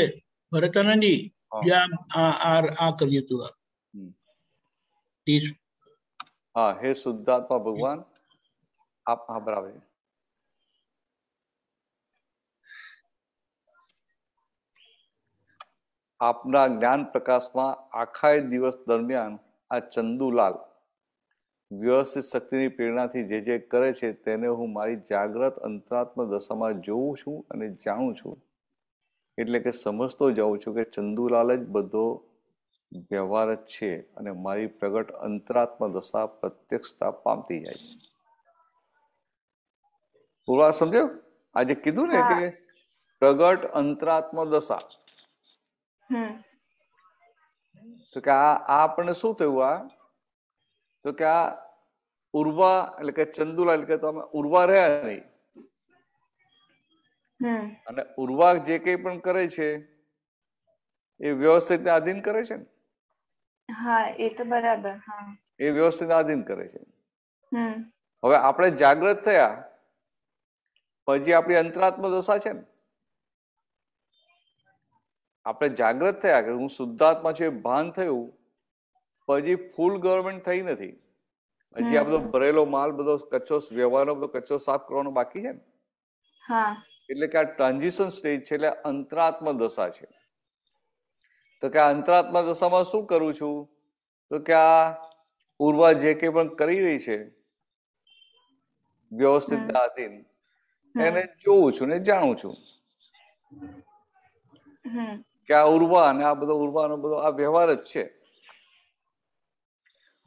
ભરતાનંદજી જ્યાં આ આ આ કર્યું હતું હા હે શુદ્ધાત્મા ભગવાન આપ હા બરાબર આપના જ્ઞાન પ્રકાશમાં આખા દિવસ દરમિયાન આ ચંદુલાલ વ્યવસ્થિત શક્તિની પ્રેરણાથી જે જે કરે છે તેને હું મારી જાગ્રત અંતરાત્મ દશામાં જોઉં છું અને જાણું છું એટલે કે સમજતો જાઉં છું કે ચંદુલાલ જ બધો વ્યવહાર જ છે અને મારી પ્રગટ અંતરાત્મ દશા પ્રત્યક્ષતા પામતી જાય છે પૂર્વા સમજો આજે કીધું ને કે પ્રગટ અંતરાત્મ દશા તો કે આ આપણને શું થયું આ તો કે આ ઉર્વા એટલે કે ચંદુલા એટલે કે તો અમે ઉર્વા રહ્યા નહીં અને ઉર્વા જે કઈ પણ કરે છે એ વ્યવસ્થિત આધીન કરે છે ને હા એ તો બરાબર એ વ્યવસ્થિત આધીન કરે છે હવે આપણે જાગૃત થયા પછી આપણી અંતરાત્મ દશા છે ને આપણે જાગૃત થયા કે હું શુદ્ધાત્મા છું એ ભાન થયું હજી ફૂલ ગવર્મેન્ટ થઈ નથી હજી આ બધો ભરેલો માલ બધો કચ્છો વ્યવહારનો બધો કચ્છો સાફ કરવાનો બાકી છે ને એટલે કે આ ટ્રાન્ઝિશન સ્ટેજ છે એટલે અંતરાત્મા દશા છે તો કે આ અંતરાત્મા દશામાં શું કરું છું તો કે આ પૂર્વા જે કંઈ પણ કરી રહી છે વ્યવસ્થિત આધીન એને જોઉં છું ને જાણું છું કે આ ઉર્વા અને આ બધો ઉર્વાનો બધો આ વ્યવહાર જ છે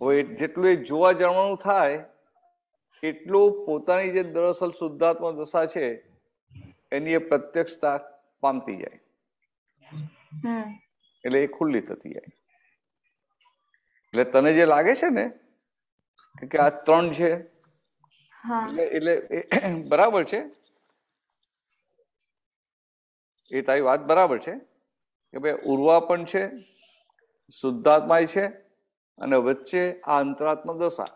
તો એ જેટલું એ જોવા જાણવાનું થાય એટલું પોતાની જે દરઅસલ શુદ્ધાત્મક દશા છે એની એ પ્રત્યક્ષતા પામતી જાય એટલે એ ખુલ્લી થતી જાય એટલે તને જે લાગે છે ને કે આ ત્રણ છે એટલે એટલે બરાબર છે એ તારી વાત બરાબર છે કે ભાઈ ઉર્વા પણ છે શુદ્ધાત્માય છે અને વચ્ચે આ અંતરાત્મ દશા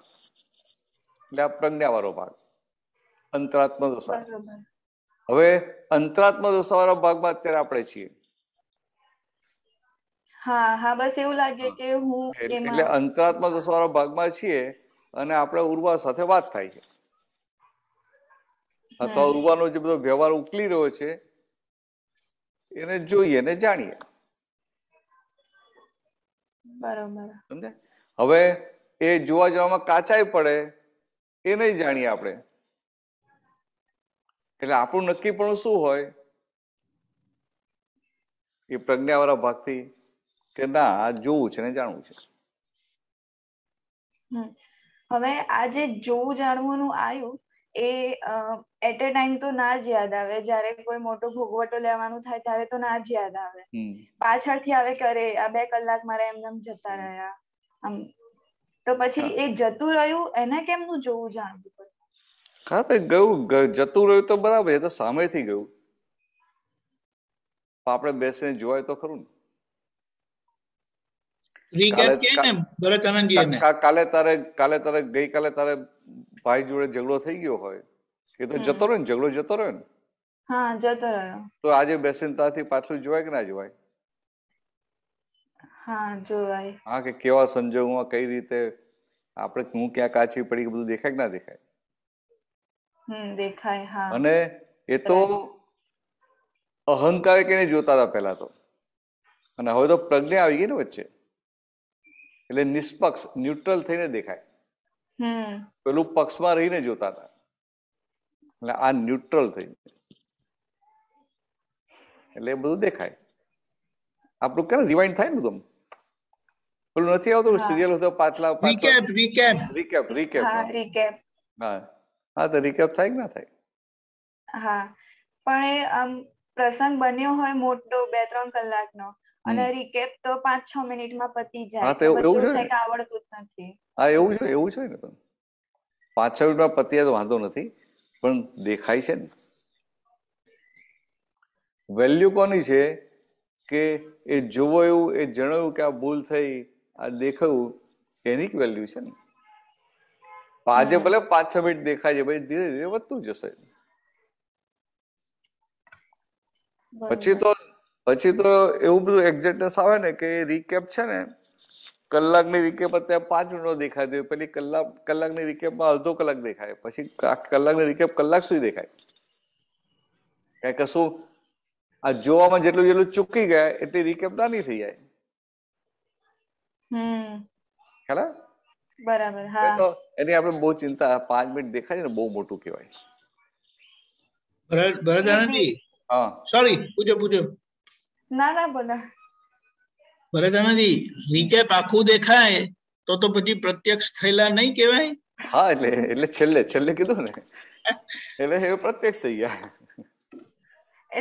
એટલે આ પ્રજ્ઞાવાળો ભાગ અંતરાત્મ દશા હવે અંતરાત્મ દશાવાળા ભાગમાં અત્યારે આપણે છીએ એવું લાગે કે હું એટલે ભાગમાં છીએ અને આપણે ઉર્વા સાથે વાત થાય છે અથવા ઉર્વાનો જે બધો વ્યવહાર ઉકલી રહ્યો છે એને જોઈએ ને જાણીએ બરાબર હવે એ જોવા જવામાં કાચાઈ પડે એ નહીં જાણીએ આપણે એટલે આપણું નક્કી પણ શું હોય એ પ્રજ્ઞાવાળા ભાગથી કે ના જોવું છે ને જાણવું છે હવે આજે જોવું જાણવાનું આવ્યું એ એટ એ ટાઈમ તો ના જ યાદ આવે જયારે કોઈ મોટો ભોગવટો લેવાનું થાય ત્યારે તો ના જ યાદ આવે પાછળથી આવે કરે આ બે કલાક મારા એમ જતા રહ્યા આમ તો પછી એ જતું રહ્યું એને કેમ નું જોવું જાણવું હા તો ગયું જતું રહ્યું તો બરાબર એ તો સામેથી ગયું આપણે બેસીને જોવાય તો ખરું ને કાલે તારે કાલે તારે ગઈકાલે તારે ભાઈ જોડે ઝઘડો થઈ ગયો હોય એ તો જતો રહ્યો ને ઝઘડો જતો રહ્યો ને હા જતો રહ્યો તો આજે બેસીને તારથી પાછું જોવાય કે ના જોવાય હા કે કેવા સંજોગોમાં કઈ રીતે આપણે હું ક્યાં કાચવી પડી કે બધું દેખાય કે ના દેખાય હમ દેખાય હા અને એ તો અહંકાર કે નહીં જોતા હતા પહેલા તો અને હવે તો પ્રજ્ઞા આવી ગઈ ને વચ્ચે એટલે નિષ્પક્ષ ન્યુટ્રલ થઈને દેખાય પેલું પક્ષમાં રહીને જોતા હતા એટલે આ ન્યુટ્રલ થઈ એટલે બધું દેખાય આપણું ક્યારે રિવાઇન્ડ થાય ને બધું પેલું નથી આવતું સિરિયલ હતો પાતલા રીકેપ રીકેપ રીકેપ રીકેપ હા રીકેપ હા તો રીકેપ થાય ના થાય હા પણ આમ પ્રસંગ બન્યો હોય મોટો બે ત્રણ કલાકનો અને રીકેપ તો પાંચ છ મિનિટમાં પતી જાય હા તો એવું છે આવડતું જ નથી હા એવું છે એવું છે ને પાંચ છ મિનિટમાં પતી તો વાંધો નથી પણ દેખાય છે ને વેલ્યુ કોની છે કે એ જોવો એવું એ જણાવ્યું કે આ ભૂલ થઈ આ દેખાવું એની જ વેલ્યુ છે ને આજે ભલે પાંચ છ મિનિટ દેખાય છે પછી ધીરે ધીરે વધતું જશે પછી તો પછી તો એવું બધું એક્ઝેક્ટનેસ આવે ને કે રીકેપ છે ને કલાકની રીકેપ અત્યારે પાંચ મિનિટનો દેખાય તો પેલી કલાક કલાકની રીકેપમાં અડધો કલાક દેખાય પછી કલાકની રીકેપ કલાક સુધી દેખાય કારણ કશું આ જોવામાં જેટલું જેટલું ચૂકી ગયા એટલી રીકેપ નાની થઈ જાય ખરા બરાબર હા તો એની આપણે બહુ ચિંતા પાંચ મિનિટ દેખાય ને બહુ મોટું કહેવાય ભરત હા સોરી પૂછો પૂછો ના ના બોલા ભરત નીચે પાખું દેખાય તો તો પછી પ્રત્યક્ષ થયેલા નહીં કહેવાય હા એટલે એટલે છેલ્લે છેલ્લે કીધું ને એટલે એ પ્રત્યક્ષ થઈ ગયા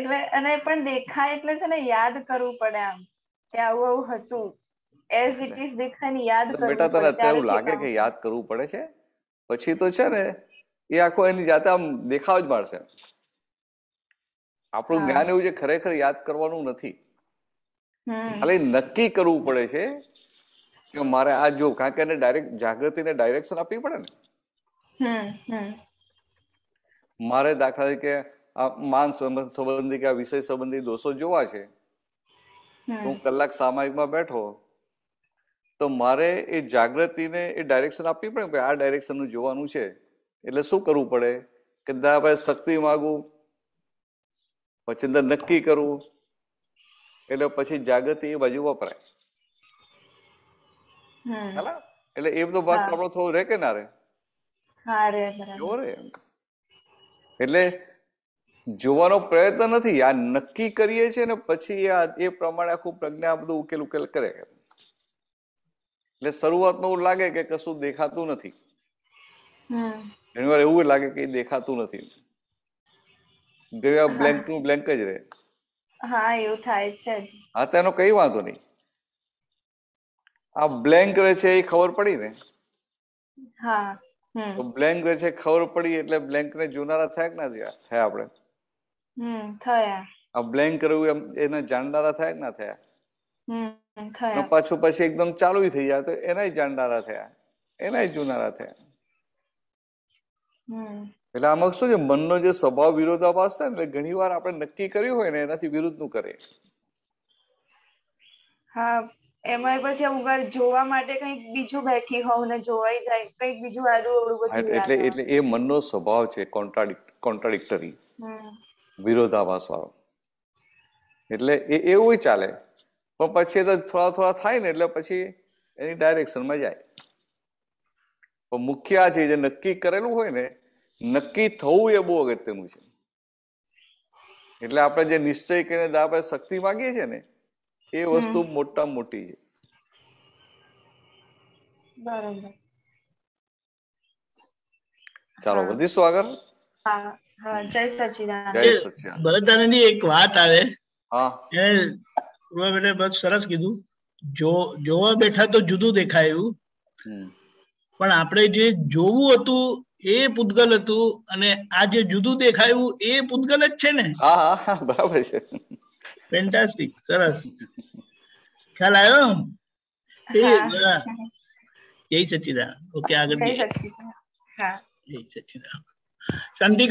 એટલે અને પણ દેખાય એટલે છે ને યાદ કરવું પડે આમ કે આવું આવું હતું એઝ ઇટ ઇઝ દેખાને યાદ કરવું બેટા તને અત્યારે લાગે કે યાદ કરવું પડે છે પછી તો છે ને એ આખો એની જાતે આમ દેખાવ જ મારશે આપણું જ્ઞાન એવું છે ખરેખર યાદ કરવાનું નથી ખાલી નક્કી કરવું પડે છે કે મારે આ જો કારણ કે એને ડાયરેક્ટ જાગૃતિ ને ડાયરેક્શન આપવી પડે ને મારે દાખલા તરીકે આ માન સંબંધી કે આ વિષય સંબંધી દોષો જોવા છે હું કલાક સામાયિક માં બેઠો તો મારે એ જાગૃતિને એ ડાયરેક્શન આપવી પડે કે આ ડાયરેક્શનનું જોવાનું છે એટલે શું કરવું પડે કે ભાઈ શક્તિ માગવું પછી અંદર નક્કી કરવું એટલે પછી જાગૃતિ એ બાજુ વપરાય હેલા એટલે એ બધો ભાગ આપણો થોડો રહે કે ના રે એટલે જોવાનો પ્રયત્ન નથી આ નક્કી કરીએ છીએ ને પછી આ એ પ્રમાણે આખું પ્રજ્ઞા બધું ઉકેલ ઉકેલ કરે એટલે શરૂઆતમાં એવું લાગે કે કશું દેખાતું નથી ઘણી વાર એવું લાગે કે દેખાતું નથી ઘણી વાર બ્લેન્ક નું બ્લેન્ક જ રહે હા એવું થાય છે હા તો કઈ વાંધો નહીં આ બ્લેન્ક રહે છે એ ખબર પડી ને હા બ્લેન્ક રહે છે ખબર પડી એટલે બ્લેન્ક ને જોનારા થયા કે ના થયા થયા આપણે થયા આ બ્લેન્ક કરવું એમ એને જાણનારા થયા કે ના થયા પાછું પછી એકદમ ચાલુ થઈ જાય તો એનાય જાણનારા થયા એનાય જુનારા થયા એટલે આમાં શું છે મનનો જે સ્વભાવ વિરોધાભાસ છે ને ઘણી વાર આપણે નક્કી કર્યું હોય ને એનાથી વિરુદ્ધનું કરે હા એમાં પછી અમુક વાર જોવા માટે કઈક બીજું બેઠી હોઉં ને જોવાઈ જાય કંઈક બીજું આડું અવળું બધું એટલે એટલે એ મનનો સ્વભાવ છે કોન્ટ્રાડિક કોન્ટ્રાડિક્ટરી વિરોધાભાસ વાળો એટલે એ એવું ચાલે પણ પછી તો થોડા થોડા થાય ને એટલે પછી એની ડાયરેક્શનમાં જાય પણ મુખ્ય આ છે જે નક્કી કરેલું હોય ને નક્કી થવું એ બહુ અગત્યનું છે એટલે આપણે જે નિશ્ચય કરીને આપણે શક્તિ માગીએ છીએ ને એ વસ્તુ મોટા મોટી છે ચાલો વધીશું આગળ જય સચિદાનંદ જય સચિદાનંદ એક વાત આવે હા પૂર્વાબેને બસ સરસ કીધું જો જોવા બેઠા તો જુદું દેખાયું પણ આપણે જે જોવું હતું એ પૂતગલ હતું અને આ જે જુદું દેખાયું એ પૂતગલ જ છે ને હા બરાબર છે ફેન્ટાસ્ટિક સરસ ખ્યાલ આવ્યો એ બરાબર જય સચિદા ઓકે આગળ જય સચિદા જય સચિદા શાંતિ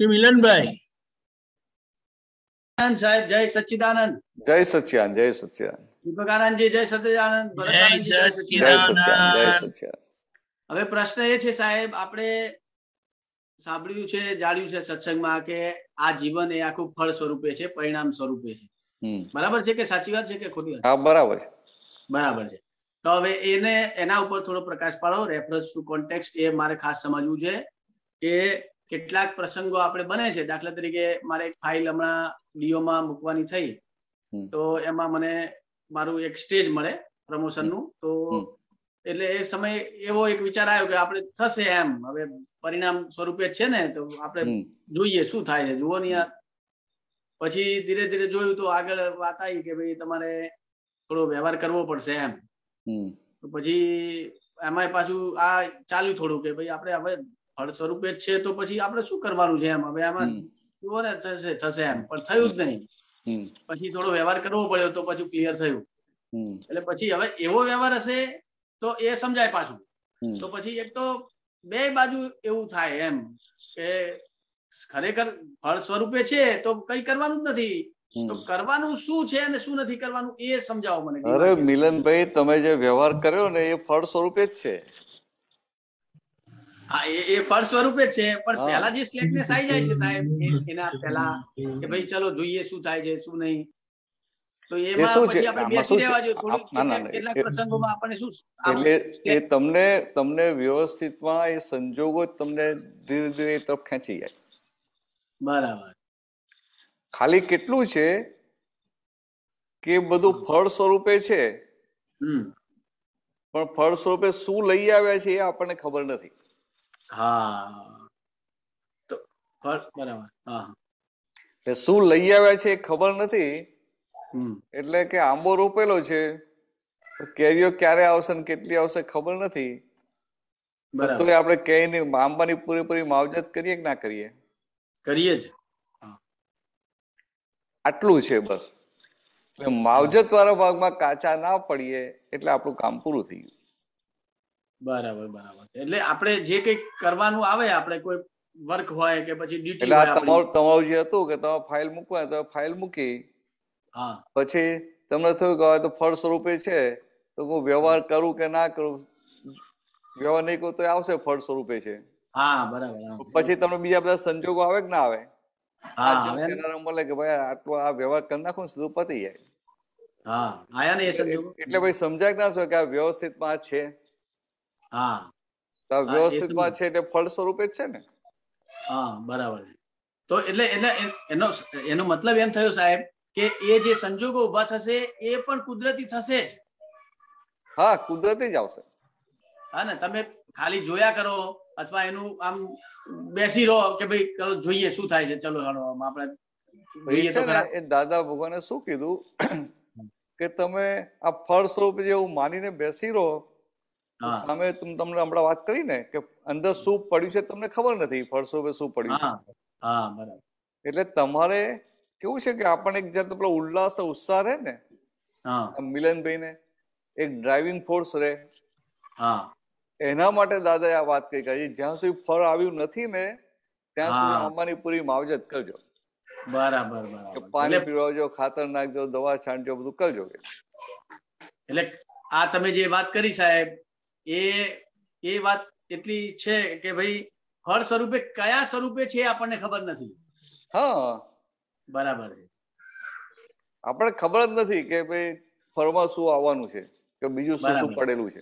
કે મિલનભાઈ સાહેબ જય સચ્ચિદાનંદ જય સચ્ચિદાનંદ જય સચ્ચિદાનંદ દીપકાનંદજી જય સચ્ચિદાનંદ જય સચ્ચિદાનંદ હવે પ્રશ્ન એ છે સાહેબ આપણે સાંભળ્યું છે જાણ્યું છે સત્સંગમાં કે આ જીવન એ આખું ફળ સ્વરૂપે છે પરિણામ સ્વરૂપે છે બરાબર છે કે સાચી વાત છે કે ખોટી વાત બરાબર છે બરાબર છે તો હવે એને એના ઉપર થોડો પ્રકાશ પાડો રેફરન્સ ટુ કોન્ટેક્સ્ટ એ મારે ખાસ સમજવું છે કે કેટલાક પ્રસંગો આપણે બને છે દાખલા તરીકે મારે એક ફાઇલ હમણાં ડીઓમાં મૂકવાની થઈ તો એમાં મને મારું એક સ્ટેજ મળે પ્રમોશનનું તો એટલે એ સમય એવો એક વિચાર આવ્યો કે આપણે થશે એમ હવે પરિણામ સ્વરૂપે છે ને તો આપણે જોઈએ શું થાય છે જુઓ ને યાર પછી ધીરે ધીરે જોયું તો આગળ વાત આવી કે ભાઈ તમારે થોડો વ્યવહાર કરવો પડશે એમ તો પછી એમાંય પાછું આ ચાલ્યું થોડું કે ભાઈ આપણે હવે ફળ સ્વરૂપે છે તો પછી આપણે શું કરવાનું છે એમ હવે આમાં જુઓ ને થશે થશે એમ પણ થયું જ નહીં પછી થોડો વ્યવહાર કરવો પડ્યો તો પછી ક્લિયર થયું એટલે પછી હવે એવો વ્યવહાર હશે તો એ સમજાય પાછું તો પછી એક તો બે બાજુ એવું થાય એમ કે ખરેખર ફળ સ્વરૂપે છે તો કઈ કરવાનું જ નથી તો કરવાનું શું છે અને શું નથી કરવાનું એ સમજાવો મને અરે મિલનભાઈ તમે જે વ્યવહાર કર્યો ને એ ફળ સ્વરૂપે જ છે એ ફળ સ્વરૂપે છે પણ પહેલા જે સિલેક્ટનેસ આવી જાય છે સાહેબ એના પહેલા કે ભાઈ ચલો જોઈએ શું થાય છે શું નહીં તો એમાં તમને તમને વ્યવસ્થિતમાં એ સંજોગો તમને ધીરે ધીરે તરફ ખેંચી જાય બરાબર ખાલી કેટલું છે કે બધું ફળ સ્વરૂપે છે પણ ફળ સ્વરૂપે શું લઈ આવ્યા છે એ આપણને ખબર નથી એટલે શું લઈ આવ્યા છે ખબર નથી એટલે કે આંબો રોપેલો છે કેરીઓ ક્યારે આવશે ને કેટલી આવશે ખબર નથી તો આપણે કેરીને આંબાની પૂરેપૂરી માવજત કરીએ કે ના કરીએ કરીએ જ આટલું છે બસ એટલે માવજત વાળા ભાગમાં કાચા ના પડીએ એટલે આપણું કામ પૂરું થઈ ગયું બરાબર બરાબર એટલે આપણે જે કંઈક કરવાનું આવે આપણે કોઈ વર્ક હોય કે પછી ડ્યુટી એટલે તમારું તમારું જે હતું કે તમે ફાઇલ મૂકવા તો ફાઇલ મૂકી હા પછી તમને થયું કે હવે તો ફળ સ્વરૂપે છે તો હું વ્યવહાર કરું કે ના કરું વ્યવહાર નહીં કરું તો આવશે ફળ સ્વરૂપે છે હા બરાબર પછી તમને બીજા બધા સંજોગો આવે કે ના આવે હા મળે કે ભાઈ આટલો આ વ્યવહાર કરી નાખું સીધું પતી જાય હા આયા એટલે ભાઈ સમજાય ના શું કે આ વ્યવસ્થિતમાં છે હા વ્યવસ્થિતમાં છે એટલે ફળ સ્વરૂપે છે ને હા બરાબર તો એટલે એટલે એનો એનો મતલબ એમ થયો સાહેબ કે એ જે સંજોગો ઉભા થશે એ પણ કુદરતી થશે જ હા કુદરતી જ આવશે હા ને તમે ખાલી જોયા કરો અથવા એનું આમ બેસી રહો કે ભાઈ ચલો જોઈએ શું થાય છે ચલો હાલો આપણે એ દાદા ભગવાને શું કીધું કે તમે આ ફળ સ્વરૂપ જેવું માનીને બેસી રહો સામે તમને હમણાં વાત કરી ને કે અંદર શું પડ્યું છે તમને ખબર નથી ફળસ્વરૂપે શું પડ્યું છે એટલે તમારે કેવું છે કે આપણને એક જાતનો પેલો ઉલ્લાસ ઉત્સાહ રહે ને મિલનભાઈ ને એક ડ્રાઇવિંગ ફોર્સ રહે એના માટે દાદાએ આ વાત કહી કે જ્યાં સુધી ફળ આવ્યું નથી ને ત્યાં સુધી આંબાની પૂરી માવજત કરજો બરાબર બરાબર પાણી પીવડાવજો ખાતર નાખજો દવા છાંટજો બધું કરજો એટલે આ તમે જે વાત કરી સાહેબ એ એ વાત એટલી છે કે ભાઈ ફળ સ્વરૂપે કયા સ્વરૂપે છે આપણને ખબર નથી હા બરાબર આપણે ખબર જ નથી કે ભાઈ ફળમાં શું આવવાનું છે કે બીજું શું શું પડેલું છે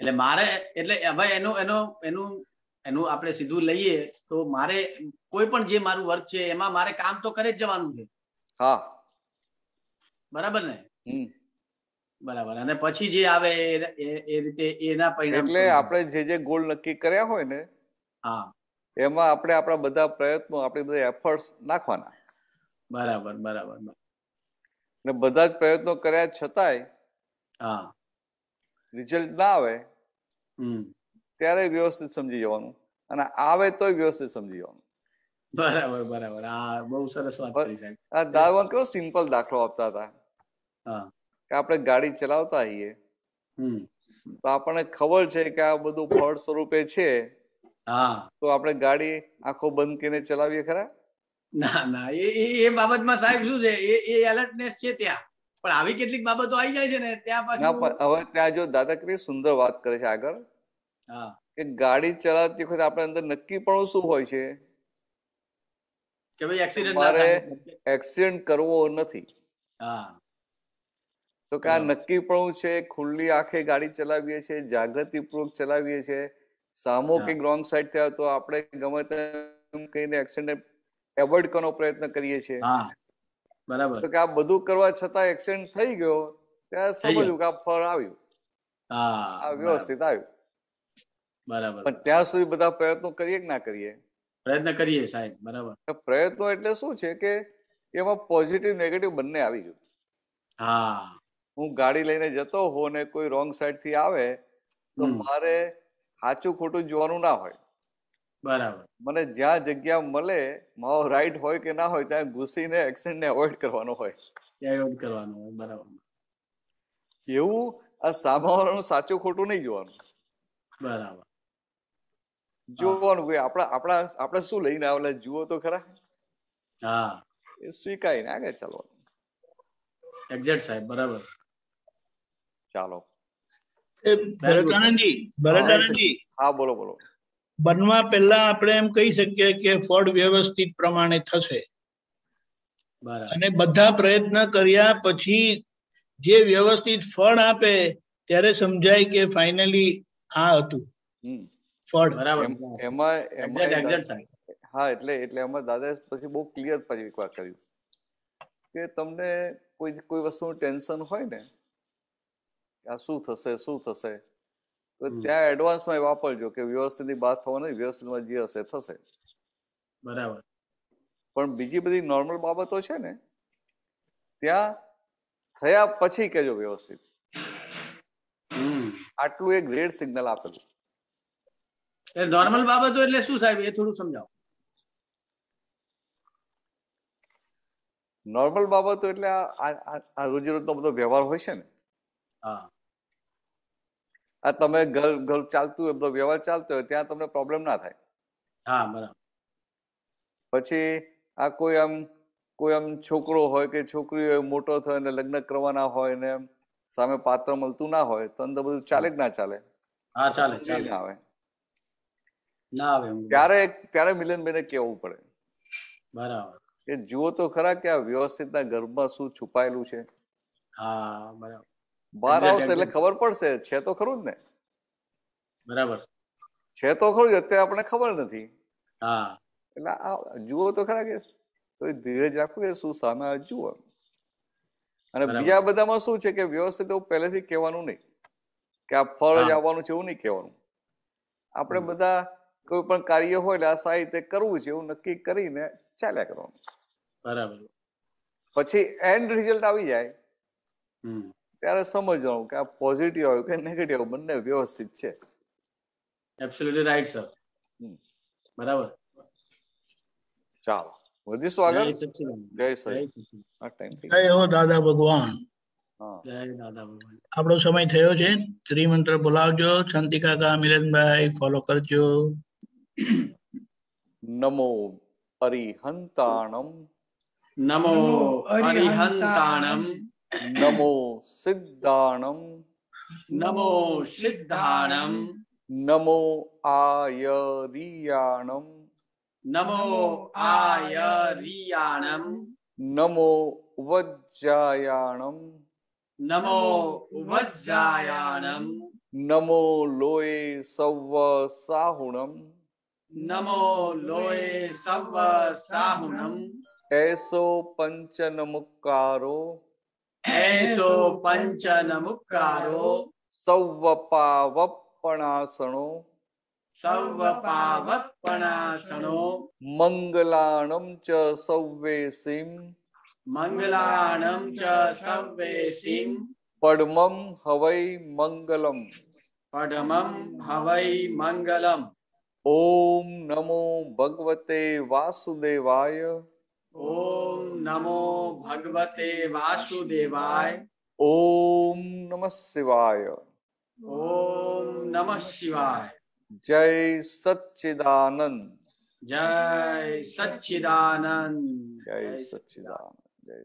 એટલે મારે એટલે ભાઈ એનો એનો એનું એનું આપણે સીધું લઈએ તો મારે કોઈ પણ જે મારું વર્ક છે એમાં મારે કામ તો કરે જ જવાનું છે હા બરાબર ને હમ બરાબર અને પછી જે આવે એ રીતે એના પરિણામ એટલે આપણે જે જે ગોલ નક્કી કર્યા હોય ને હા એમાં આપણે આપણા બધા પ્રયત્નો આપણે બધા એફર્ટ્સ નાખવાના બરાબર બરાબર ને બધા જ પ્રયત્નો કર્યા છતાંય હા રિઝલ્ટ ના આવે ત્યારે વ્યવસ્થિત સમજી જવાનું અને આવે તોય વ્યવસ્થિત સમજી જવાનું બરાબર બરાબર આ બહુ સરસ વાત કરી સાહેબ આ દાવન કેવો સિમ્પલ દાખલો આપતા હતા હા કે આપણે ગાડી ચલાવતા હોઈએ તો આપણને ખબર છે કે આ બધું ફળ સ્વરૂપે છે તો આપણે ગાડી આંખો બંધ કરીને ચલાવીએ ખરા ના ના એ એ બાબતમાં સાહેબ શું છે એ એ એલર્ટનેસ છે ત્યાં પણ આવી કેટલીક બાબતો આવી જાય છે ને ત્યાં પાછું હવે ત્યાં જો દાદા કેટલી સુંદર વાત કરે છે આગળ કે ગાડી ચલાવતી વખતે આપણે અંદર નક્કી પણ શું હોય છે કે ભાઈ એક્સિડન્ટ મારે એક્સિડન્ટ કરવો નથી હા તો કે આ નક્કી નક્કીપણું છે ખુલ્લી આંખે ગાડી ચલાવીએ છીએ જાગૃતિપૂર્વક ચલાવીએ છીએ સામો કે રોંગ સાઈડ થયા તો આપણે ગમે તેમ કહીને એક્સિડન્ટ એવોઇડ કરવાનો પ્રયત્ન કરીએ છીએ બરાબર તો કે આ બધું કરવા છતાં એક્સિડન્ટ થઈ ગયો ત્યાં સમજવું કે આ ફળ આવ્યું આ વ્યવસ્થિત આવ્યું બરાબર પણ ત્યાં સુધી બધા પ્રયત્નો કરીએ કે ના કરીએ પ્રયત્ન કરીએ સાહેબ બરાબર પ્રયત્નો એટલે શું છે કે એમાં પોઝિટિવ નેગેટિવ બંને આવી ગયું હા હું ગાડી લઈને જતો હોઉં ને કોઈ રોંગ સાઈડથી આવે તો મારે સાચું ખોટું જોવાનું ના હોય બરાબર મને જ્યાં જગ્યા મળે મારો રાઈટ હોય કે ના હોય ત્યાં ઘૂસીને એક્સિડન્ટને એવોઇડ કરવાનો હોય એવોઇડ કરવાનો હોય બરાબર એવું આ સામાવાળાનું સાચું ખોટું નહીં જોવાનું બરાબર જોવાનું કે આપણા આપણા આપણે શું લઈને આવેલા જુઓ તો ખરા હા એ સ્વીકારીને આગળ ચાલવાનું એક્ઝેક્ટ સાહેબ બરાબર ચાલો હા બોલો બોલો બનવા પહેલા આપણે એમ કહી શકીએ કે ફળ વ્યવસ્થિત પ્રમાણે થશે અને બધા પ્રયત્ન કર્યા પછી જે વ્યવસ્થિત ફળ આપે ત્યારે સમજાય કે ફાઇનલી આ હતું ફળ બરાબર એમાં હા એટલે એટલે એમાં દાદા પછી બહુ ક્લિયર ફરી એક વાત કર્યું કે તમને કોઈ કોઈ વસ્તુનું ટેન્શન હોય ને આ શું થશે શું થશે તો ત્યાં એડવાન્સમાં વાપરજો કે વ્યવસ્થિત બાદ થવાની વ્યવસ્થિતમાં જે હશે થશે બરાબર પણ બીજી બધી નોર્મલ બાબતો છે ને ત્યાં થયા પછી કેજો વ્યવસ્થિત આટલું એક રેડ સિગ્નલ આપેલું નોર્મલ બાબતો એટલે શું સાહેબ એ થોડું સમજાવો નોર્મલ બાબતો એટલે આ રોજીરોજનો બધો વ્યવહાર હોય છે ને હા આ તમે ઘર ઘર ચાલતું હોય બધો વ્યવહાર ચાલતો હોય ત્યાં તમને પ્રોબ્લેમ ના થાય હા બરાબર પછી આ કોઈ આમ કોઈ આમ છોકરો હોય કે છોકરી હોય મોટો થયો ને લગ્ન કરવાના હોય ને સામે પાત્ર મળતું ના હોય તો અંદર બધું ચાલે કે ના ચાલે હા ચાલે ચાલે આવે ના આવે ત્યારે ત્યારે મિલનબેને કેવું પડે બરાબર એ જુઓ તો ખરા કે આ વ્યવસ્થિતના ઘરમાં શું છુપાયેલું છે હા બરાબર બહાર આવશે એટલે ખબર પડશે છે તો ખરું જ ને બરાબર છે તો ખરું જ અત્યારે આપણે ખબર નથી હા એટલે આ જુઓ તો ખરા કે ધીરજ રાખવું કે શું સામે જુઓ અને બીજા બધામાં શું છે કે વ્યવસ્થિત એવું પહેલેથી કહેવાનું નહીં કે આ ફળ જ આવવાનું છે એવું નહીં કહેવાનું આપણે બધા કોઈ પણ કાર્ય હોય એટલે આ સાહિત્ય કરવું છે એવું નક્કી કરીને ચાલ્યા કરવાનું બરાબર પછી એન્ડ રિઝલ્ટ આવી જાય ત્યારે સમજવાનું કે આ પોઝિટિવ આવ્યું કે નેગેટિવ બંને વ્યવસ્થિત છે એબ્સોલ્યુટલી રાઈટ સર બરાબર ચાલો વધીશું આગળ જય સચિન આ ટાઈમ જય હો દાદા ભગવાન આપણો સમય થયો છે ત્રિમંત્ર બોલાવજો શાંતિ કાકા મિલનભાઈ ફોલો કરજો નમો અરિહંતાણમ નમો અરિહંતાણમ નમો સિદ્ધાણમ નમો સિદ્ધાણમ નમો આયરિયાણમ નમો આયરિયાણમ નમો વજ્જાયાણમ નમો વજ્જાયાણમ નમો લોય સવ સાહુણમ નમો લોય સવ સાહુણમ એસો પંચનમુકારો એસો પંચ નમુકારો સૌવ પાવપણાસણો સૌવ પાવપણાસણો મંગલાણમ ચ સૌવેસીમ મંગલાણમ ચ સૌવેસીમ પડમમ હવૈ મંગલમ પડમમ હવૈ મંગલમ ઓમ નમો ભગવતે વાસુદેવાય ઓમ નમો ભગવતે વાસુદેવાય ઓમ નમઃ શિવાય ઓમ નમઃ શિવાય જય સચ્ચિદાનંદ જય સચ્ચિદાનંદ જય સચ્ચિદાનંદ જય